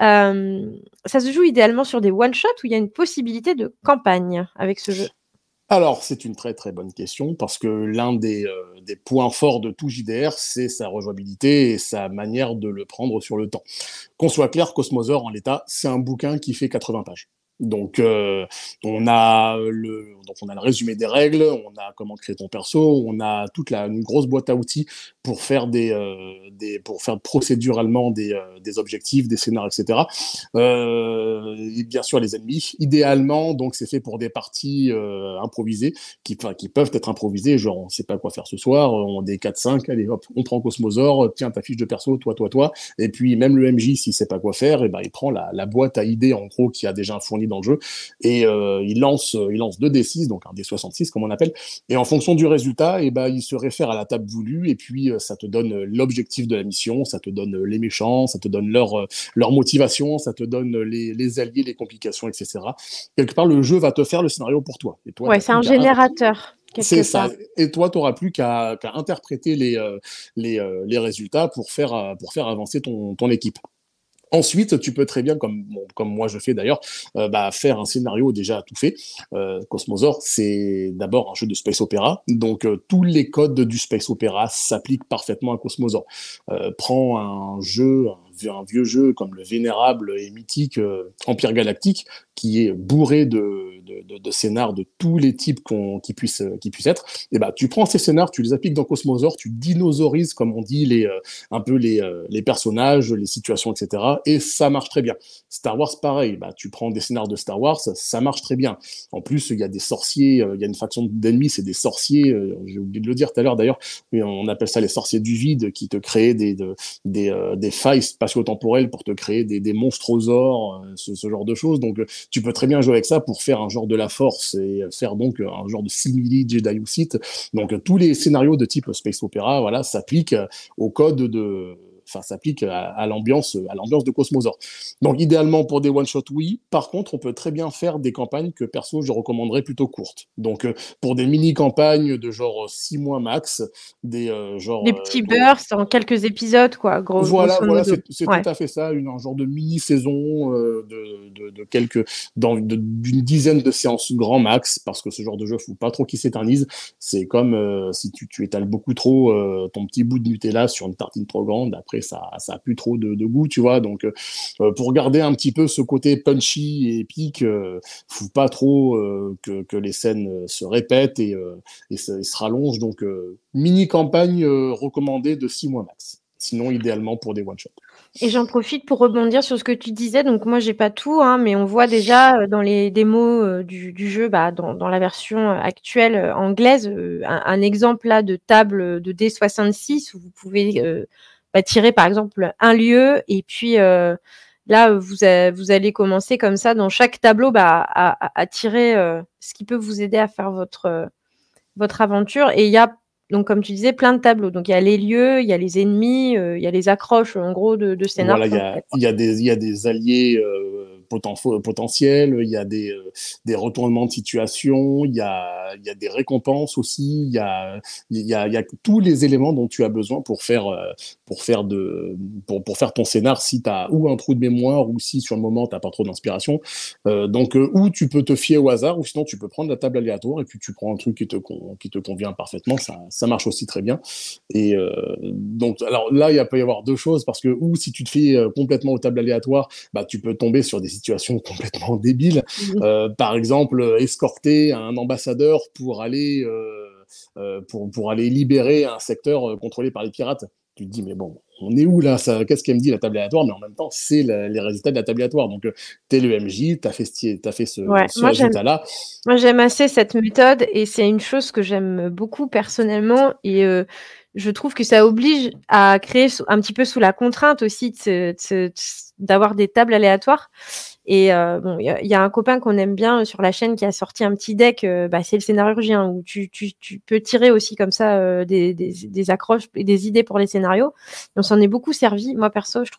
euh, ça se joue idéalement sur des one-shots ou il y a une possibilité de campagne avec ce jeu alors, c'est une très très bonne question parce que l'un des, euh, points forts de tout JDR, c'est sa rejouabilité et sa manière de le prendre sur le temps. Qu'on soit clair, Cosmosor en l'état, c'est un bouquin qui fait 80 pages. Donc, euh, on a le, on a le résumé des règles, on a comment créer ton perso, on a toute la une grosse boîte à outils pour faire des, euh, des pour faire procéduralement des, euh, des objectifs, des scénarios, etc. Euh, et bien sûr les ennemis. Idéalement, donc c'est fait pour des parties improvisées qui, qui peuvent être improvisées, genre on ne sait pas quoi faire ce soir, on des 4-5, allez hop, on prend Cosmosor, tiens ta fiche de perso, toi, toi, toi. Et puis même le MJ, s'il ne sait pas quoi faire, et eh ben, il prend la, la boîte à idées en gros qui a déjà fourni dans le jeu et il lance il lance 2 D6, donc un D66 comme on appelle, et en fonction du résultat, et eh ben, il se réfère à la table voulue et puis ça te donne euh, l'objectif de la mission, ça te donne euh, les méchants, ça te donne leur, euh, leur motivation, ça te donne les, alliés, les complications, etc. Quelque part, le jeu va te faire le scénario pour toi. Et c'est un générateur. C'est ça. Et toi, tu n'auras plus qu'à interpréter les, les, résultats pour faire, pour faire avancer ton équipe. Ensuite, tu peux très bien, comme, comme moi je fais d'ailleurs, euh, bah, faire un scénario déjà tout fait. Euh, Cosmosor, c'est d'abord un jeu de space opéra, donc euh, tous les codes du space opéra s'appliquent parfaitement à Cosmosor. prends un jeu, un vieux jeu comme le vénérable et mythique euh, Empire Galactique, qui est bourré de, de, de, scénars de tous les types qu'on, qui, puissent, euh, qui puisse être, et eh bah, ben, tu prends ces scénars, tu les appliques dans Cosmosor, tu dinosaurises, comme on dit, les, euh, un peu les, les personnages, les situations, etc. Et ça marche très bien. Star Wars, pareil, bah, tu prends des scénars de Star Wars, ça marche très bien. En plus, il y a des sorciers, il y a une faction d'ennemis, c'est des sorciers, j'ai oublié de le dire tout à l'heure d'ailleurs, mais on appelle ça les sorciers du vide, qui te créent des, des, des failles spatio-temporel pour te créer des, des monstrosaures, euh, ce, ce, genre de choses. Donc, euh, tu peux très bien jouer avec ça pour faire un genre de la force et faire donc un genre de simili Jedi Sith. Donc, tous les scénarios de type space opera, voilà, s'appliquent au code de enfin, s'applique à, l'ambiance, à l'ambiance de Cosmosor. Donc, idéalement pour des one shot, oui. Par contre, on peut très bien faire des campagnes que perso, je recommanderais plutôt courtes. Donc, euh, pour des mini campagnes de genre 6 euh, mois max, des euh, genre des petits bursts en quelques épisodes, quoi. voilà, voilà, c'est tout à fait ça, une un genre de mini saison de, de, quelques d'une dizaine de séances grand max, parce que ce genre de jeu, faut pas trop qu'il s'éternise. C'est comme si tu, tu étales beaucoup trop ton petit bout de Nutella sur une tartine trop grande. Après et ça ça a plus trop de, goût tu vois donc euh, euh, pour garder un petit peu ce côté punchy et épique ne euh, faut pas trop que, les scènes se répètent et, se, rallongent donc mini campagne recommandée de 6 mois max sinon idéalement pour des one shots et j'en profite pour rebondir sur ce que tu disais. Donc moi j'ai pas tout, hein, mais on voit déjà dans les démos du, jeu, bah, dans, la version actuelle anglaise, un, exemple là de table de D66 où vous pouvez bah, tirer par exemple un lieu et puis euh, là vous, vous, allez commencer comme ça dans chaque tableau bah, à, tirer euh, ce qui peut vous aider à faire votre, euh, votre aventure. Et il y a donc comme tu disais plein de tableaux. Donc il y a les lieux, il y a les ennemis, il y a les accroches en gros de, de scénario. il y, a des alliés potentiel, il y a euh, des, retournements de situation, il y a, des récompenses aussi, il y a, tous les éléments dont tu as besoin pour faire, euh, pour faire, de, pour, faire ton scénar si tu as ou un trou de mémoire ou si sur le moment tu n'as pas trop d'inspiration. Euh, donc, où ou tu peux te fier au hasard ou sinon tu peux prendre la table aléatoire et puis tu prends un truc qui te, qui te convient parfaitement. Ça, marche aussi très bien. Et donc, alors là, il peut y avoir deux choses parce que ou si tu te fies complètement aux tables aléatoires, bah, tu peux tomber sur des situation complètement débile. Mhm. Euh, par exemple, escorter un ambassadeur pour aller, euh, euh, pour, aller libérer un secteur contrôlé par les pirates. Tu te dis, mais bon, on est où là Qu'est-ce qu'elle me dit la table aléatoire Mais en même temps, c'est les résultats de la table Donc, t'es le MJ, t'as fait, as fait ce, résultat-là. Moi, j'aime assez cette méthode et c'est une chose que j'aime beaucoup personnellement. Et je trouve que ça oblige à créer un petit peu sous la contrainte aussi d'avoir des tables aléatoires. Et euh, il bon, y, y, a un copain qu'on aime bien euh, sur la chaîne qui a sorti un petit deck, euh, bah, c'est le scénarurgien, où tu, peux tirer aussi comme ça des, accroches et des idées pour les scénarios. on s'en est beaucoup servi. Moi, perso, je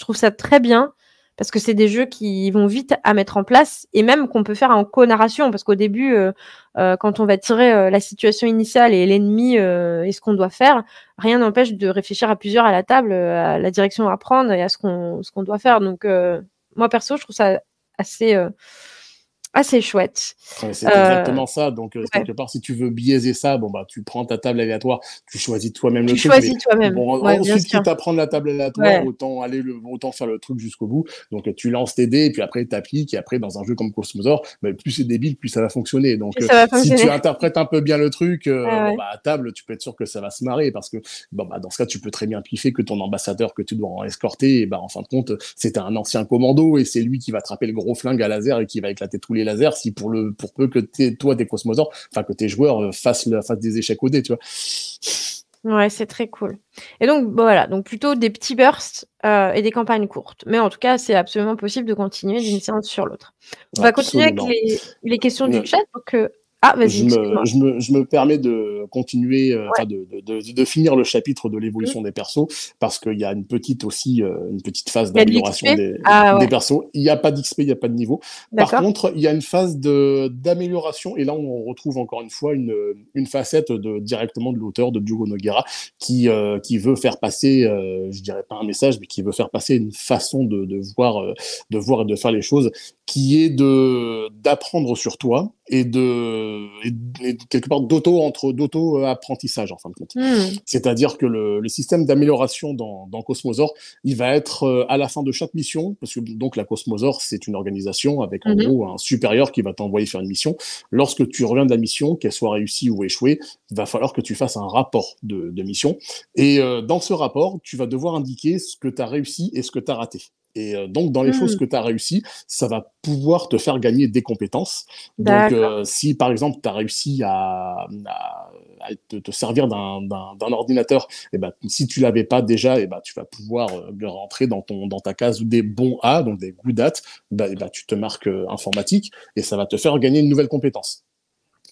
trouve ça très bien parce que c'est des jeux qui vont vite à mettre en place et même qu'on peut faire en co-narration parce qu'au début, euh, euh, quand on va tirer euh, la situation initiale et l'ennemi et ce qu'on doit faire, rien n'empêche de réfléchir à plusieurs à la table, à la direction à prendre et à ce qu'on ce qu'on doit faire. Donc moi perso, je trouve ça assez assez ah, chouette. c'est exactement euh, ça. Donc, euh, quelque part, si tu veux biaiser ça, bon, bah, tu prends ta table aléatoire, tu choisis toi-même le tu truc. Tu choisis toi-même. Bon, ensuite, tu prendre la table aléatoire, autant, aller le, autant faire le truc jusqu'au bout. Donc, tu lances tes dés, et puis après, appliques. et après, dans un jeu comme Cosmosor, bah, plus c'est débile, plus ça va fonctionner. Donc, euh, si tu interprètes un peu bien le truc, ah, bah, à table, tu peux être sûr que ça va se marrer, parce que bon, bah, dans ce cas, tu peux très bien piffer que ton ambassadeur que tu dois en escorter, et bah, en fin de compte, c'est un ancien commando, et c'est lui qui va attraper le gros flingue à laser et qui va éclater tous les laser si pour le pour peu que toi des cosmosaure, enfin que tes joueurs euh, fassent, la, fassent des échecs au dé, tu vois. Ouais, c'est très cool. Et donc voilà, donc plutôt des petits bursts euh, et des campagnes courtes. Mais en tout cas, c'est absolument possible de continuer d'une séance sur l'autre. On va continuer avec les, questions du chat pour euh, que ah, je, me, je me, permets de continuer, euh, de, de, de, finir le chapitre de l'évolution mm. des persos, parce qu'il y a une petite aussi, euh, une petite phase d'amélioration des, ah, persos. Il n'y a pas d'XP, il n'y a pas de niveau. Par contre, il y a une phase d'amélioration, et là, on retrouve encore une fois une, une facette de, directement de l'auteur, de Diogo Noguera, qui, euh, qui veut faire passer, je dirais pas un message, mais qui veut faire passer une façon de, de, voir, de voir et de faire les choses, qui est de d'apprendre sur toi et de, quelque part d'auto entre d'auto apprentissage en fin de compte. Hmm. C'est-à-dire que le, système d'amélioration dans, Cosmosor, il va être euh, à la fin de chaque mission, parce que donc la Cosmosor c'est une organisation avec en mhm. un supérieur qui va t'envoyer faire une mission. Lorsque tu reviens de la mission, qu'elle soit réussie ou échouée, il va falloir que tu fasses un rapport de, mission. Et euh, dans ce rapport, tu vas devoir indiquer ce que tu as réussi et ce que tu as raté. Et euh, donc, dans les mmh. choses que tu as réussies, ça va pouvoir te faire gagner des compétences. Donc, euh, si par exemple, tu as réussi à, te, servir d'un ordinateur, et eh ben, si tu l'avais pas déjà, et eh ben, tu vas pouvoir euh, rentrer dans, ton, dans ta case des bons A, donc des good at, bah, eh ben, tu te marques informatique et ça va te faire gagner une nouvelle compétence.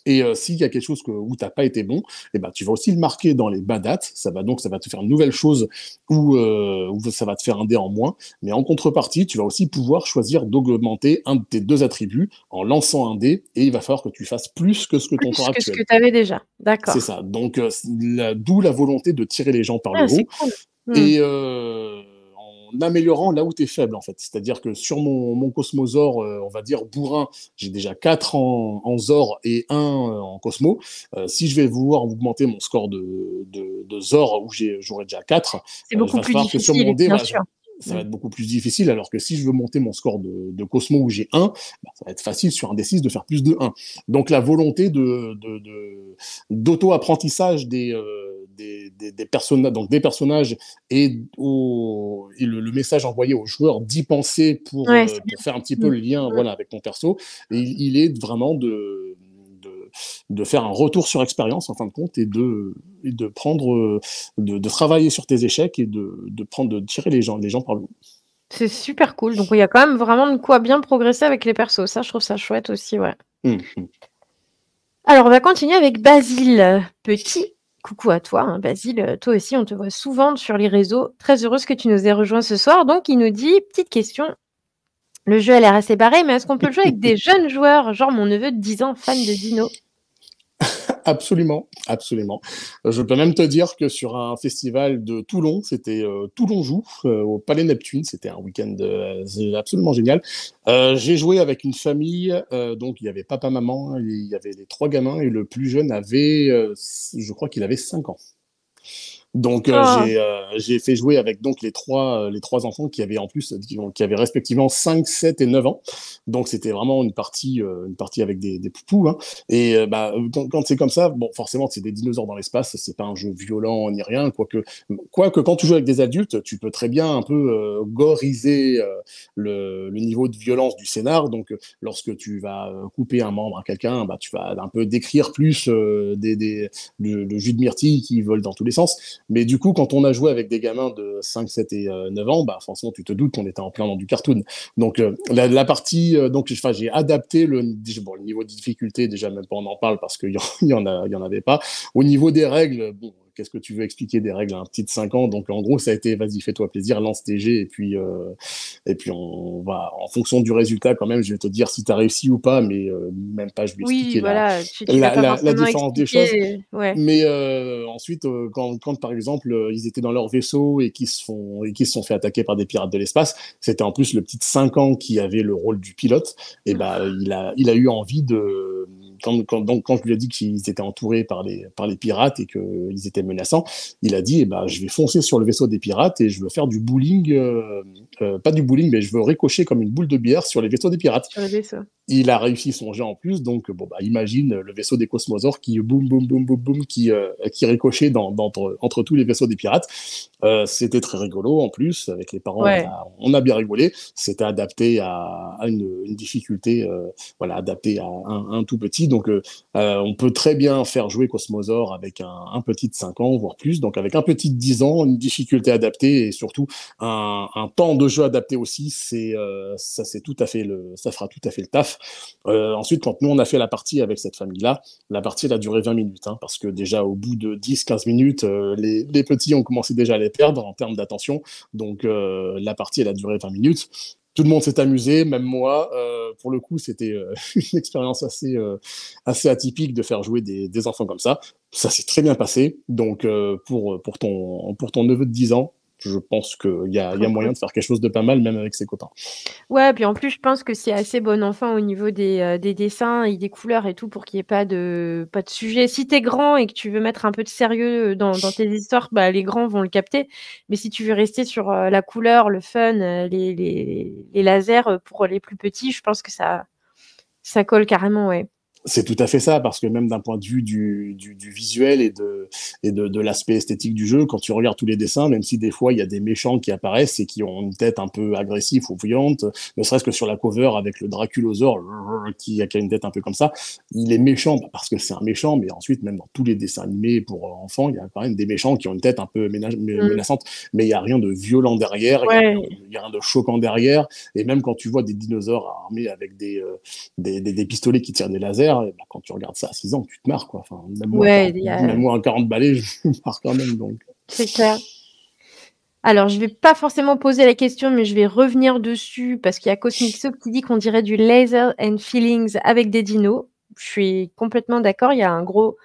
Et euh, s'il y a quelque chose que, où tu pas été bon, eh ben, tu vas aussi le marquer dans les bas dates. Ça va donc ça va te faire une nouvelle chose ou euh, ça va te faire un dé en moins. Mais en contrepartie, tu vas aussi pouvoir choisir d'augmenter un de tes deux attributs en lançant un dé. Et il va falloir que tu fasses plus que ce que plus ton corps que ce que tu avais déjà. D'accord. C'est ça. Donc, euh, d'où la volonté de tirer les gens par le ah, haut. Hmm. Et. euh améliorant là où tu es faible, en fait. C'est-à-dire que sur mon, mon Cosmosaur, euh, on va dire bourrin, j'ai déjà 4 en, en Zor et 1 euh, en Cosmo. Euh, si je vais vouloir augmenter mon score de, de, de Zor, où j'aurai déjà 4, c'est beaucoup plus difficile, que sur mon dé, bah, ça va mm. être beaucoup plus difficile. Alors que si je veux monter mon score de, de Cosmo où j'ai 1, bah, ça va être facile sur un D6 de faire plus de 1. Donc la volonté d'auto-apprentissage des, des, des, des, donc des personnages et, le, message envoyé aux joueurs d'y penser euh, pour, faire un petit peu le mm. lien mm. voilà, avec ton perso. Et il, est vraiment de, de, faire un retour sur expérience en fin de compte et de, de prendre, euh, de, travailler sur tes échecs et de, de, prendre, de tirer les gens, les gens par le C'est super cool. Donc il y a quand même vraiment de quoi bien progresser avec les persos. Ça, je trouve ça chouette aussi, ouais. Mmh, mmh. Alors, on va continuer avec Basile, petit Coucou à toi, hein, Basile. Euh, toi aussi, on te voit souvent sur les réseaux. Très heureuse que tu nous aies rejoint ce soir. Donc, il nous dit petite question. Le jeu a l'air assez barré, mais est-ce qu'on peut le jouer avec des jeunes joueurs, genre mon neveu de 10 ans, fan de Dino Absolument, absolument. Euh, je peux même te dire que sur un festival de Toulon, c'était euh, Toulon joue euh, au Palais Neptune, c'était un week-end absolument génial. J'ai joué avec une famille, donc il y avait papa, maman, il y avait les trois gamins et le plus jeune avait, je crois qu'il avait 5 ans. Donc euh, ah. euh, j'ai fait jouer avec donc les trois euh, les trois enfants qui avaient en plus qui, avaient respectivement 5, 7 et 9 ans. Donc c'était vraiment une partie une partie avec des, des poupous. Hein. Et bah, quand, c'est comme ça, bon forcément c'est des dinosaures dans l'espace, c'est pas un jeu violent ni rien. Quoique quoique quand tu joues avec des adultes, tu peux très bien un peu goriser le, le, niveau de violence du scénar. Donc lorsque tu vas couper un membre à quelqu'un, bah, tu vas un peu décrire plus des, des, le jus de myrtille qui vole dans tous les sens. Mais du coup, quand on a joué avec des gamins de 5, 7 et 9 euh, ans, bah, franchement, tu te doutes qu'on était en plein dans du cartoon. Donc, euh, la, partie, euh, donc, j'ai adapté le, niveau de difficulté, déjà, même pas on en parle parce qu'il y, en y en avait pas. Au niveau des règles, bon, qu'est-ce que tu veux expliquer des règles à un petit de 5 ans Donc en gros, ça a été vas-y, fais-toi plaisir, lance tes jets, et puis, euh, et puis on va, en fonction du résultat, quand même, je vais te dire si tu as réussi ou pas, mais euh, même pas, je vais expliquer la, différence des choses. Mais euh, ensuite, quand, par exemple, ils étaient dans leur vaisseau et qu'ils se, sont fait attaquer par des pirates de l'espace, c'était en plus le petit de 5 ans qui avait le rôle du pilote, et ben il, a, il a eu envie de quand, donc, quand je lui ai dit qu'ils étaient entourés par les, par les pirates et qu'ils étaient menaçants, il a dit eh ben, Je vais foncer sur le vaisseau des pirates et je veux faire du bowling, euh, euh, pas du bowling, mais je veux ricocher comme une boule de bière sur les vaisseaux des pirates. Il a réussi son jeu en plus, donc bon, bah, imagine le vaisseau des cosmosaures qui boum, boum, boum, boum, qui, euh, qui ricochait dans, dans, entre, entre, tous les vaisseaux des pirates. C'était très rigolo en plus, avec les parents, on, a, bien rigolé. C'était adapté à, une, difficulté, voilà, adapté à un, un tout petit. Donc, euh, euh, on peut très bien faire jouer Cosmosor avec un, petit de 5 ans, voire plus. Donc, avec un petit de 10 ans, une difficulté adaptée et surtout un, temps de jeu adapté aussi, c'est, euh, ça, c'est tout à fait le, ça fera tout à fait le taf. ensuite, quand nous, on a fait la partie avec cette famille-là, la partie, elle a duré 20 minutes, hein, parce que déjà, au bout de 10-15 minutes, les, les, petits ont commencé déjà à les perdre en termes d'attention. Donc, la partie, elle a duré 20 minutes tout le monde s'est amusé, même moi. Euh, pour le coup, c'était euh, une expérience assez, euh, assez atypique de faire jouer des, des enfants comme ça. Ça s'est très bien passé. Donc, pour, pour, ton, pour ton neveu de 10 ans, je pense qu'il y a, y a, moyen de faire quelque chose de pas mal, même avec ses cotins. Ouais, puis en plus, je pense que c'est assez bon enfant au niveau des, euh, dessins et des couleurs et tout pour qu'il n'y ait pas de, pas de sujet. Si tu es grand et que tu veux mettre un peu de sérieux dans, tes histoires, bah, les grands vont le capter. Mais si tu veux rester sur euh, la couleur, le fun, euh, les, lasers pour les plus petits, je pense que ça, ça colle carrément, ouais. C'est tout à fait ça, parce que même d'un point de vue du, visuel et de, l'aspect esthétique du jeu, quand tu regardes tous les dessins, même si des fois il y a des méchants qui apparaissent et qui ont une tête un peu agressive ou bouillante ne serait-ce que sur la cover avec le Draculosaure qui a une tête un peu comme ça, il est méchant parce que c'est un méchant, mais ensuite même dans tous les dessins animés pour euh, enfants, il y a quand même des méchants qui ont une tête un peu mm. menaçante, mais il n'y a rien de violent derrière, il n'y a, rien de choquant derrière, et même quand tu vois des dinosaures armés avec des euh, pistolets qui tirent des lasers, bah, quand tu regardes ça à 6 ans, tu te marres. Quoi. Enfin, même, moi, à 40 balais, je me marre quand même. Donc. C'est clair. Alors, je ne vais pas forcément poser la question, mais je vais revenir dessus parce qu'il y a Cosmic Soap qui dit qu'on dirait du laser and feelings avec des dinos. Je suis complètement d'accord. Il y a un gros,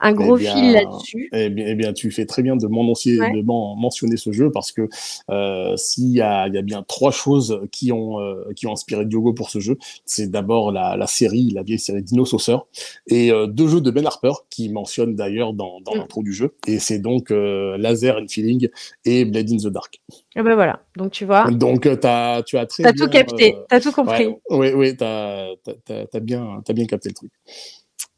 un eh gros fil là-dessus. Eh bien, eh bien, tu fais très bien de, de mentionner ce jeu parce que euh, s'il y a, bien trois choses qui ont, euh, qui ont inspiré Diogo pour ce jeu, c'est d'abord la, série, la vieille série Dino Saucer, et euh, deux jeux de Ben Harper qui mentionne d'ailleurs dans, dans mm. l'intro du jeu, et c'est donc Laser and Feeling et Blade in the Dark. Et ah ben bah voilà, donc tu vois. Donc tu as très as tout capté, tu as tout compris. Oui, oui, ouais, tu as, as, bien capté le truc.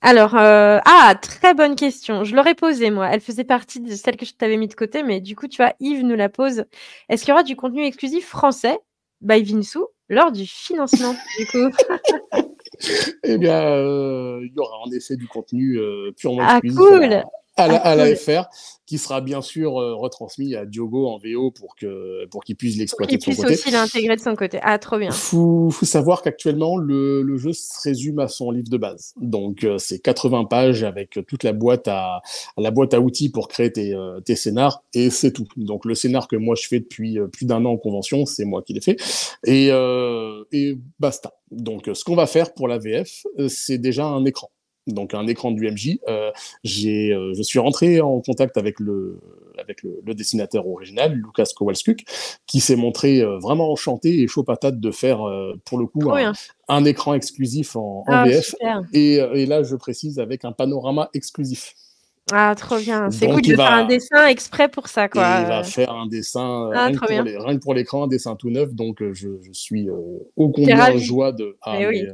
Alors, euh, ah, très bonne question. Je l'aurais posée, moi. Elle faisait partie de celle que je t'avais mis de côté, mais du coup, tu vois, Yves nous la pose. Est-ce qu'il y aura du contenu exclusif français by Vinsou lors du financement, du coup Eh bien, euh, il y aura en effet du contenu euh, purement Ah, cool à la, à FR, qui sera bien sûr euh, retransmis à Diogo en VO pour que pour qu'il puisse l'exploiter. Qu'il puisse aussi l'intégrer de son côté. Ah, trop bien. Faut, faut savoir qu'actuellement le, jeu se résume à son livre de base. Donc euh, c'est 80 pages avec toute la boîte à, la boîte à outils pour créer euh, tes, scénars et c'est tout. Donc le scénar que moi je fais depuis plus d'un an en convention, c'est moi qui l'ai fait et et basta. Donc ce qu'on va faire pour la VF, c'est déjà un écran donc un écran du MJ. Euh, j'ai, euh, je suis rentré en contact avec le, avec le, dessinateur original, Lucas Kowalskuk, qui s'est montré euh, vraiment enchanté et chaud patate de faire, pour le coup, un, écran exclusif en, BF ah, VF. Et, et, là, je précise, avec un panorama exclusif. Ah, trop bien. C'est cool de va... faire un dessin exprès pour ça. Quoi. il va faire un dessin, euh, ah, rien, que pour l'écran, un dessin tout neuf. Donc, euh, je, suis euh, au ô combien en joie de. Ah, eh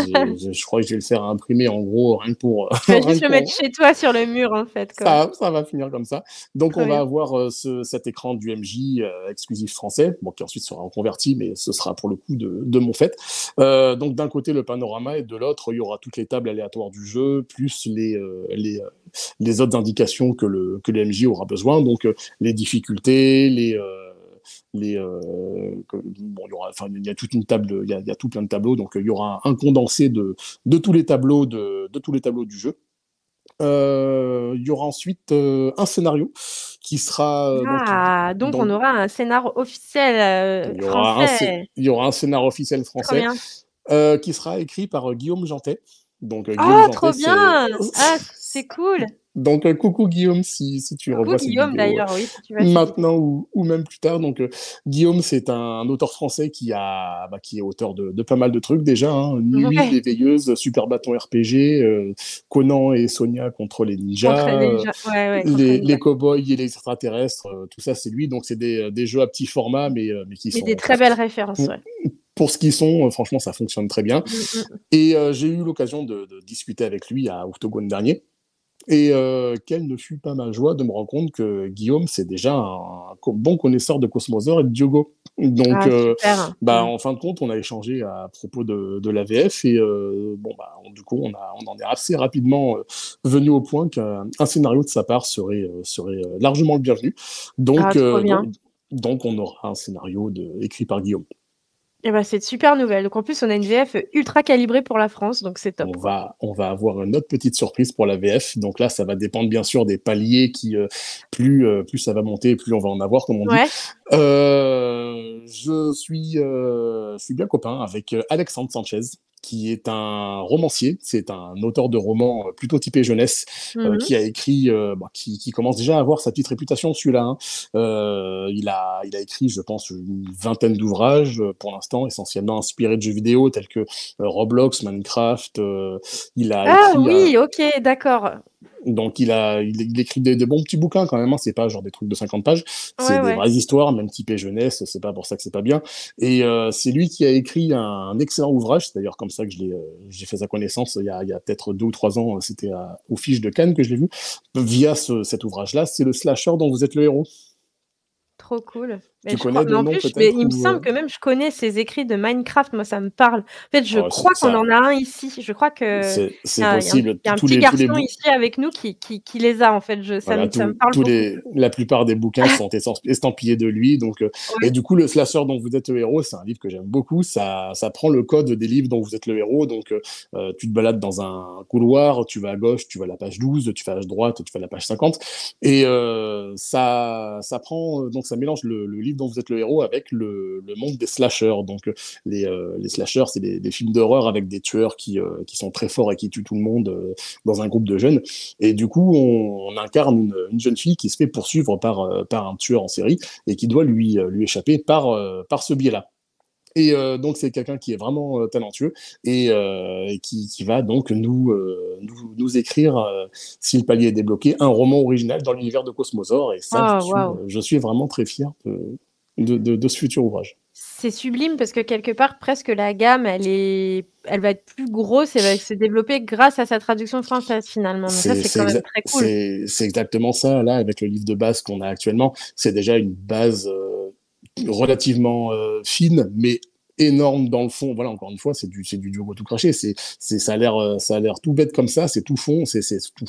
je, crois que je vais le faire imprimer en gros, rien que pour. je vais le mettre chez toi sur le mur, en fait. Quoi. Ça, ça, va finir comme ça. Donc, on va avoir ce, cet écran du MJ exclusif français, donc qui ensuite sera reconverti, mais ce sera pour le coup de, de mon fait. donc, d'un côté, le panorama, et de l'autre, il y aura toutes les tables aléatoires du jeu, plus les, les les autres indications que le que aura besoin. Donc euh, les difficultés, les euh, les, euh, il y aura, enfin, il y a toute une table, il y a, tout plein de tableaux, donc il y aura un, condensé de, de, tous les tableaux de, de tous les tableaux du jeu. il y aura ensuite un scénario qui sera. ah, donc, on aura un scénar officiel français. il y aura un scénario officiel français qui sera écrit par Guillaume Jantet. Donc, oh, ah, trop bien! C'est cool. Donc, euh, coucou Guillaume, si, si tu coucou revois Guillaume, cette oui, si tu vas euh, maintenant ou, ou, même plus tard. Donc, euh, Guillaume, c'est un, auteur français qui, a, bah, qui est auteur de, pas mal de trucs déjà. Hein, Nuit, ouais. Veilleuses, Super Bâton RPG, Conan et Sonia contre les ninjas, les, cowboys cow et les extraterrestres, tout ça, c'est lui. Donc, c'est des, des, jeux à petit format, mais, mais qui sont... sont. des très belles références, ouais. pour ce qu'ils sont, franchement, ça fonctionne très bien. Mm, mm, mm. Et j'ai eu l'occasion de, de, discuter avec lui à Octogone dernier. Et euh, quelle ne fut pas ma joie de me rendre compte que Guillaume, c'est déjà un bon connaisseur de Cosmoser et de Diogo. Donc, ah, euh, bah, mmh. en fin de compte, on a échangé à propos de, de l'AVF et euh, bon, bah, du coup, on, a, on, en est assez rapidement venu au point qu'un scénario de sa part serait, serait largement le bienvenu. Donc, ah, donc, donc, on aura un scénario de, écrit par Guillaume. Et eh ben, c'est super nouvelle. Donc en plus, on a une VF ultra calibrée pour la France, donc c'est top. On va, on va avoir une autre petite surprise pour la VF. Donc là, ça va dépendre bien sûr des paliers qui, euh, plus, euh, plus ça va monter, plus on va en avoir, comme on dit. Euh, je, suis, euh, je suis bien copain avec Alexandre Sanchez, qui est un romancier. C'est un auteur de romans euh, plutôt typé jeunesse euh, mhm. qui a écrit, euh, bah, qui, commence déjà à avoir sa petite réputation, celui-là. Hein. il, a, il a écrit, je pense, une vingtaine d'ouvrages pour l'instant, essentiellement inspirés de jeux vidéo tels que Roblox, Minecraft. il a ah oui, ok, d'accord. Donc il a, il, écrit des, bons petits bouquins quand même. Hein. C'est pas genre des trucs de 50 pages. C'est des vraies histoires, même typé jeunesse. C'est pas pour ça que c'est pas bien. Et euh, c'est lui qui a écrit un, excellent ouvrage. C'est d'ailleurs comme ça que je euh, j'ai fait sa connaissance il y a, peut-être deux ou trois ans. C'était au Fiches de Cannes que je l'ai vu via cet ouvrage-là. C'est le slasher dont vous êtes le héros. Trop cool. Mais tu connais mais il me semble euh que même je connais ces écrits de Minecraft, moi ça me parle. En fait, je oh, crois qu'on en a un ici. Je crois que c'est possible. Il y a un, petit garçon ici avec nous qui, qui, les a en fait. Je, ça, ça, me parle. la plupart des bouquins sont estampillés de lui. Donc, euh, Et du coup, Le Slasher dont vous êtes le héros, c'est un livre que j'aime beaucoup. Ça, ça prend le code des livres dont vous êtes le héros. Donc euh, tu te balades dans un couloir, tu vas à gauche, tu vas à la page 12, tu vas à droite, tu vas à la page 50. Et ça, ça prend, donc ça mélange le, le dont vous êtes le héros avec le, monde des slashers. Donc, euh, les, euh, slashers, c'est des, films d'horreur avec des tueurs euh, qui, sont très forts et qui tuent tout le monde dans un groupe de jeunes. Et du coup, on, incarne une, une, jeune fille qui se fait poursuivre par, par un tueur en série et qui doit lui, lui échapper par, par ce biais-là. Et euh, donc, c'est quelqu'un qui est vraiment euh, talentueux et euh, qui, va donc nous, nous, écrire, si le palier est débloqué, un roman original dans l'univers de Cosmosor. Et ça, ah, je, suis, vraiment très fier de, ce futur ouvrage c'est sublime parce que quelque part, presque la gamme, elle, est... elle va être plus grosse et va se développer grâce à sa traduction française finalement. c'est C'est exactement ça, là, avec le livre de base qu'on a actuellement. C'est déjà une base relativement euh, fine, mais énorme dans le fond. Voilà, encore une fois, c'est du, c'est du tout craché. C'est, c'est, ça a l'air, euh, ça a l'air tout bête comme ça. C'est tout fond, c'est, tout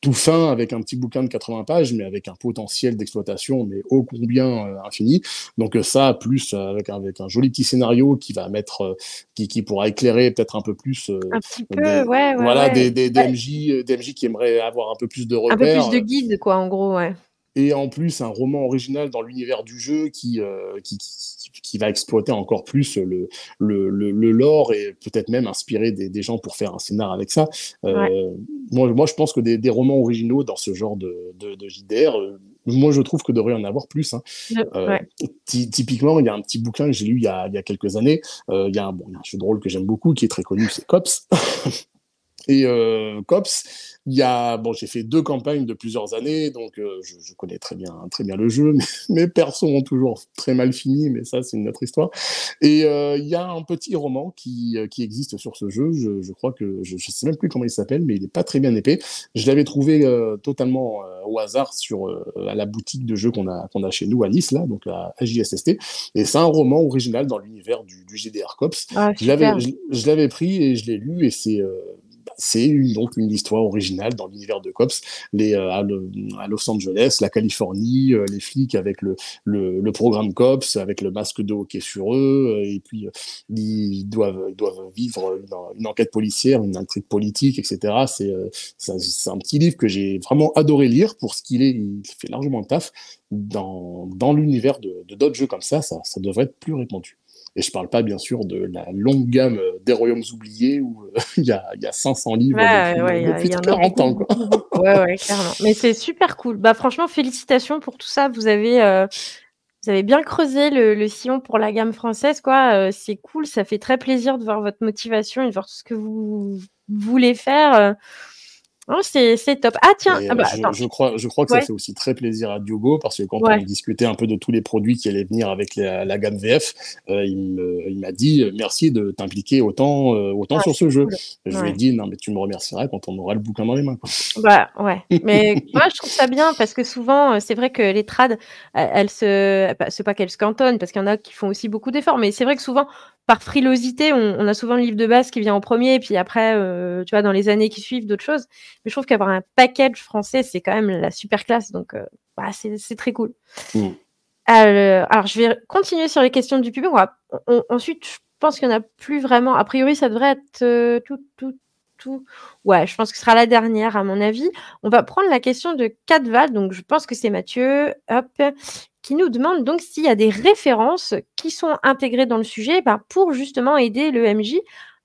tout fin avec un petit bouquin de 80 pages, mais avec un potentiel d'exploitation, mais ô combien euh, infini. Donc ça, plus avec, un joli petit scénario qui va mettre, qui, qui pourra éclairer peut-être un peu plus. un petit peu, ouais, Voilà, des, des, MJ, qui aimeraient avoir un peu plus de repères. Un peu plus de guide, quoi, en gros, ouais et en plus un roman original dans l'univers du jeu qui, euh, qui, qui, va exploiter encore plus le, le, le, lore et peut-être même inspirer des, gens pour faire un scénar avec ça. Euh, moi, moi, je pense que des, des, romans originaux dans ce genre de, de, JDR, euh, moi, je trouve que devrait en avoir plus. Hein. Typiquement, il y a un petit bouquin que j'ai lu il y, a, il y a, quelques années. il, y a un, bon, il y a un jeu de que j'aime beaucoup qui est très connu, c'est Cops. Et euh, COPS, il y a, bon, j'ai fait deux campagnes de plusieurs années, donc euh, je, je, connais très bien, très bien le jeu. Mais, mes persos ont toujours très mal fini, mais ça, c'est une autre histoire. Et euh, il y a un petit roman qui, euh, qui existe sur ce jeu. Je, je crois que je ne sais même plus comment il s'appelle, mais il n'est pas très bien épais. Je l'avais trouvé totalement au hasard sur à la boutique de jeux qu'on a, qu'on a chez nous à Nice, là, donc à JSST. Et c'est un roman original dans l'univers du, du GDR COPS. Ah, je l'avais pris et je l'ai lu, et c'est c'est donc une histoire originale dans l'univers de Cops, les, euh, à, Los Angeles, la Californie, euh, les flics avec le, programme Cops, avec le masque de hockey sur eux, euh, et puis ils doivent, doivent vivre une, enquête policière, une intrigue politique, etc. C'est c'est un petit livre que j'ai vraiment adoré lire pour ce qu'il est, il fait largement le taf. Dans, l'univers de d'autres jeux comme ça, ça, ça devrait être plus répandu. Et je parle pas, bien sûr, de la longue gamme euh, des royaumes oubliés où euh, il y, a, 500 livres depuis, 40 ans. Quoi. Ouais, clairement. Mais c'est super cool. Bah, franchement, félicitations pour tout ça. Vous avez, euh, vous avez bien creusé le, sillon pour la gamme française. quoi. c'est cool. Ça fait très plaisir de voir votre motivation et de voir tout ce que vous voulez faire. Oh, c'est top. Ah tiens, ah, bah, euh, je, crois, je crois que ça fait aussi très plaisir à Diogo parce que quand on discutait un peu de tous les produits qui allaient venir avec la, gamme VF, euh, il m'a dit euh, merci de t'impliquer autant, autant sur ce jeu. Je lui ai dit non mais tu me remercieras quand on aura le bouquin dans les mains. Ouais, Bah ouais, mais moi je trouve ça bien parce que souvent c'est vrai que les trades, elles se, bah, c'est pas qu'elles se cantonnent parce qu'il y en a qui font aussi beaucoup d'efforts, mais c'est vrai que souvent par frilosité, on, a souvent le livre de base qui vient en premier, et puis après, euh, tu vois, dans les années qui suivent, d'autres choses. Mais je trouve qu'avoir un package français, c'est quand même la super classe, donc euh, bah, c'est très cool. Mmh. Euh, alors, je vais continuer sur les questions du public. ensuite, je pense qu'il n'y en a plus vraiment. A priori, ça devrait être tout, tout, tout. Ouais, je pense que ce sera la dernière, à mon avis. On va prendre la question de Cadval. Donc, je pense que c'est Mathieu. Hop qui nous demande donc s'il y a des références qui sont intégrées dans le sujet bah, pour justement aider le MJ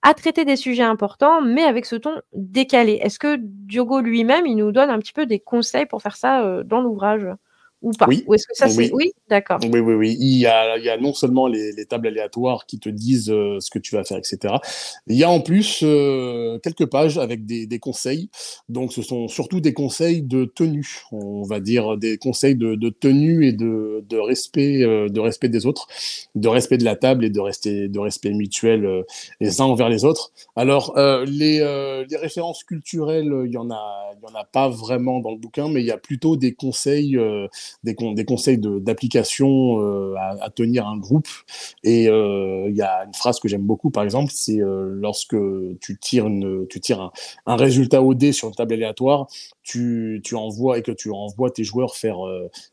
à traiter des sujets importants, mais avec ce ton décalé. Est-ce que Diogo lui-même, il nous donne un petit peu des conseils pour faire ça euh, dans l'ouvrage oui. est-ce que ça, oui. Oui, d'accord. Oui, Il y a, non seulement les, tables aléatoires qui te disent euh, ce que tu vas faire, etc. Il y a en plus euh, quelques pages avec des, conseils. Donc, ce sont surtout des conseils de tenue, on va dire, des conseils de, tenue et de, respect, euh, de respect des autres, de respect de la table et de, rester, de respect mutuel les uns envers les autres. Alors, les, les références culturelles, il y en a, il y en a pas vraiment dans le bouquin, mais il y a plutôt des conseils des, conseils d'application euh, à, tenir un groupe. Et euh, il y a une phrase que j'aime beaucoup, par exemple, c'est euh, lorsque tu tires, tu tires un, résultat au dé sur une table aléatoire, tu, envoies et que tu envoies tes joueurs faire,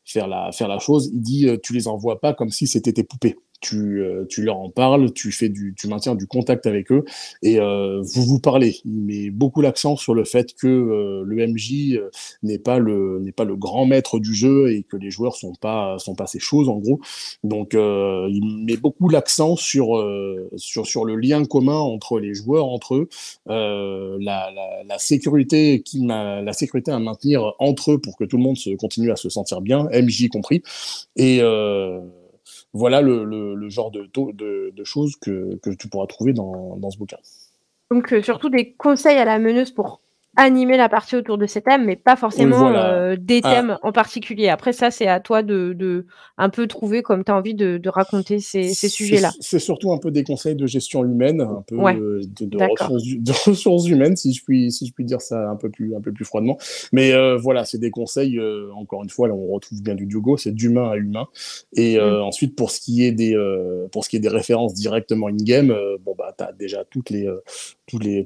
faire, la, faire la chose, il dit tu les envoies pas comme si c'était tes poupées tu, euh, tu leur en parles, tu, fais du, tu maintiens du contact avec eux et euh, vous vous parlez. Il met beaucoup l'accent sur le fait que euh, le MJ n'est pas, le, n'est pas le grand maître du jeu et que les joueurs sont pas, sont pas ces choses en gros. Donc il met beaucoup l'accent sur, sur, sur le lien commun entre les joueurs, entre eux, la, la, la, sécurité qui la sécurité à maintenir entre eux pour que tout le monde se continue à se sentir bien, MJ compris. Et euh, voilà le, le, genre de, de, de choses que, que, tu pourras trouver dans, dans ce bouquin. Donc, euh, surtout des conseils à la meneuse pour animer la partie autour de ces thèmes, mais pas forcément euh, des ah. thèmes en particulier. Après, ça, c'est à toi de, de, un peu trouver comme tu as envie de, raconter ces, ces sujets-là. C'est surtout un peu des conseils de gestion humaine, un peu euh, de, ressources, humaines, si je puis, si je puis dire ça un peu plus, un peu plus froidement. Mais euh, voilà, c'est des conseils, encore une fois, là, on retrouve bien du Dugo, c'est d'humain à humain. Et mmh. ensuite, pour ce qui est des, pour ce qui est des références directement in-game, bon, bah, tu as déjà toutes les,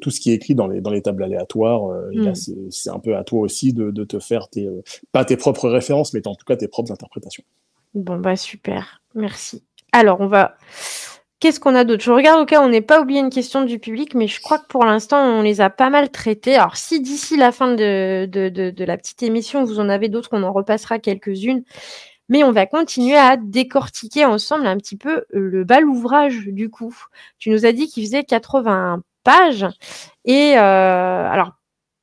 tout, ce qui est écrit dans les, tables aléatoires. Euh, hmm. C'est un peu à toi aussi de, te faire tes, euh, pas tes propres références, mais en tout cas tes propres interprétations. Bon, bah super, merci. Alors, on va. Qu'est-ce qu'on a d'autre Je regarde au cas où on n'ait pas oublié une question du public, mais je crois que pour l'instant, on les a pas mal traitées. Alors, si d'ici la fin de, la petite émission, vous en avez d'autres, on en repassera quelques-unes mais on va continuer à décortiquer ensemble un petit peu le bal ouvrage du coup. Tu nous as dit qu'il faisait 80 page. Et euh, alors,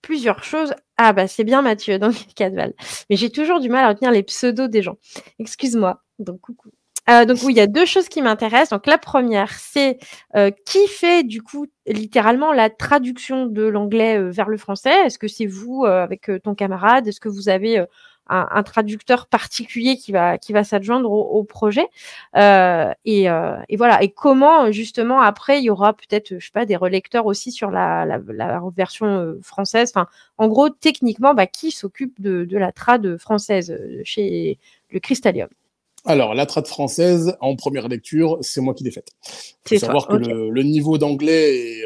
plusieurs choses. Ah bah c'est bien Mathieu, donc Cadval. Mais j'ai toujours du mal à retenir les pseudos des gens. Excuse-moi. Donc coucou. Euh, donc oui, il y a deux choses qui m'intéressent. Donc la première, c'est euh, qui fait du coup littéralement la traduction de l'anglais vers le français Est-ce que c'est vous avec ton camarade Est-ce que vous avez un, traducteur particulier qui va, qui va s'adjoindre au, projet. Euh, euh, et, voilà. Et comment, justement, après, il y aura peut-être, je sais pas, des relecteurs aussi sur la, version euh, française. Enfin, en gros, techniquement, bah, qui s'occupe de, la trad française chez le Cristallium alors, la trad française, en première lecture, c'est moi qui l'ai faite. Il savoir que le, le, niveau d'anglais est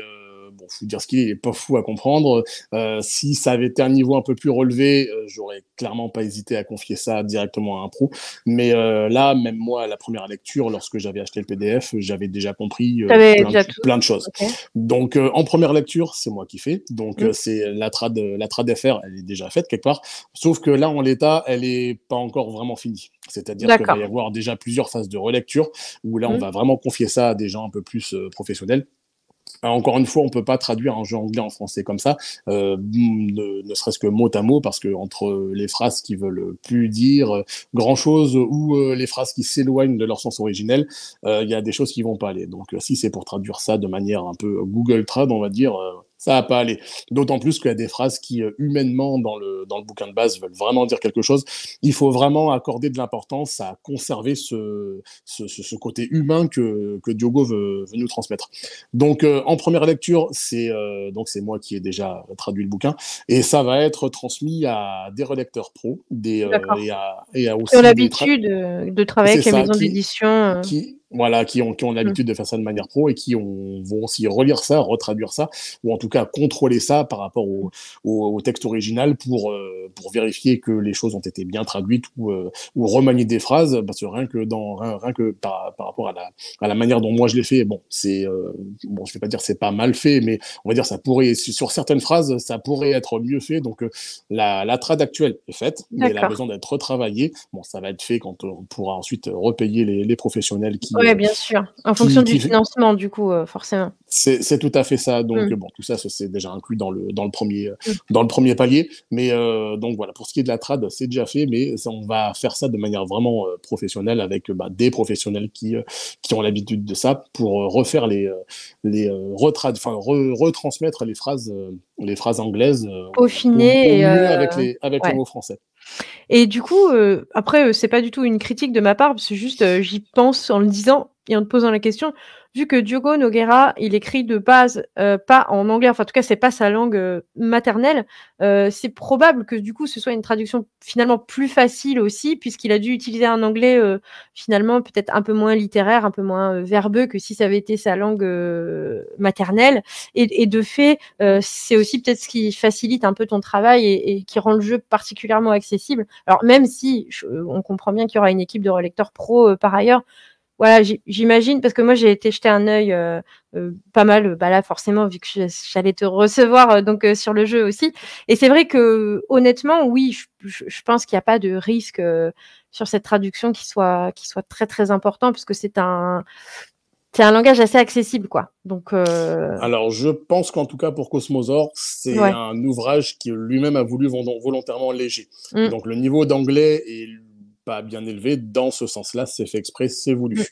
faut dire ce qu'il est, pas fou à comprendre. Euh, si ça avait été un niveau un peu plus relevé, euh, j'aurais clairement pas hésité à confier ça directement à un pro. Mais euh, là, même moi, à la première lecture, lorsque j'avais acheté le PDF, j'avais déjà compris plein, de, choses. Donc, en première lecture, c'est moi qui fais. Donc, mmh. c'est la trad, la trad elle est déjà faite quelque part. Sauf que là, en l'état, elle est pas encore vraiment finie. C'est-à-dire qu'il va y avoir déjà plusieurs phases de relecture où là, on mmh. va vraiment confier ça à des gens un peu plus professionnels encore une fois, on ne peut pas traduire un jeu anglais en français comme ça, euh, ne, serait-ce que mot à mot, parce que entre les phrases qui veulent plus dire grand-chose ou euh, les phrases qui s'éloignent de leur sens originel, euh, il y a des choses qui vont pas aller. Donc, si c'est pour traduire ça de manière un peu Google Trad, on va dire, ça va pas aller. D'autant plus qu'il y a des phrases qui, euh, humainement, dans le, dans le bouquin de base, veulent vraiment dire quelque chose. Il faut vraiment accorder de l'importance à conserver ce, ce, ce, côté humain que, que Diogo veut, nous transmettre. Donc, euh, en première lecture, c'est euh, donc c'est moi qui ai déjà traduit le bouquin, et ça va être transmis à des relecteurs pro, des et, à, et à aussi. ont l'habitude de travailler avec les maisons d'édition. Voilà, qui ont, qui ont mm. l'habitude de faire ça de manière pro et qui ont, vont aussi relire ça, retraduire ça, ou en tout cas contrôler ça par rapport au, au, texte original pour, euh, pour vérifier que les choses ont été bien traduites ou, euh, ou remanier des phrases, parce que rien que, dans, rien, que par, par rapport à la, à la manière dont moi je l'ai fait, bon, c'est, euh, bon, je vais pas dire c'est pas mal fait, mais on va dire ça pourrait, sur certaines phrases, ça pourrait être mieux fait. Donc la, la trad actuelle est faite, mais elle a besoin d'être retravaillée. Bon, ça va être fait quand on pourra ensuite repayer les, les professionnels qui oui, bien sûr. En fonction du financement, du coup, euh, forcément. C'est tout à fait ça. Donc, mm. euh, bon, tout ça, c'est déjà inclus dans le, dans le, premier, euh, mm. dans le premier palier. Mais donc, voilà, pour ce qui est de la trad, c'est déjà fait, mais on va faire ça de manière vraiment professionnelle avec bah, des professionnels qui, qui ont l'habitude de ça pour refaire les, les enfin, retransmettre les phrases, les phrases anglaises. Au, au, avec, les, avec les mots français. Et du coup, euh, après, euh, c'est pas du tout une critique de ma part, c'est juste, euh, j'y pense en le disant, et en te posant la question, vu que Diogo Noguera, il écrit de base euh, pas en anglais, enfin en tout cas c'est pas sa langue euh, maternelle, euh, c'est probable que du coup ce soit une traduction finalement plus facile aussi, puisqu'il a dû utiliser un anglais finalement peut-être un peu moins littéraire, un peu moins verbeux que si ça avait été sa langue maternelle. Et, et, de fait, c'est aussi peut-être ce qui facilite un peu ton travail et, et, qui rend le jeu particulièrement accessible. Alors même si on comprend bien qu'il y aura une équipe de relecteurs pro par ailleurs, voilà, j'imagine, parce que moi j'ai été jeter un œil euh, euh, pas mal, bah là forcément, vu que j'allais te recevoir euh, donc sur le jeu aussi. Et c'est vrai que honnêtement, oui, je, pense qu'il n'y a pas de risque sur cette traduction qui soit, qui soit très très important, puisque c'est un, c'est un langage assez accessible, quoi. Donc, Alors, je pense qu'en tout cas, pour Cosmosor, c'est un ouvrage qui lui-même a voulu volontairement léger. Mmh. Donc, le niveau d'anglais est pas bien élevé dans ce sens-là, c'est fait exprès, c'est voulu. Mm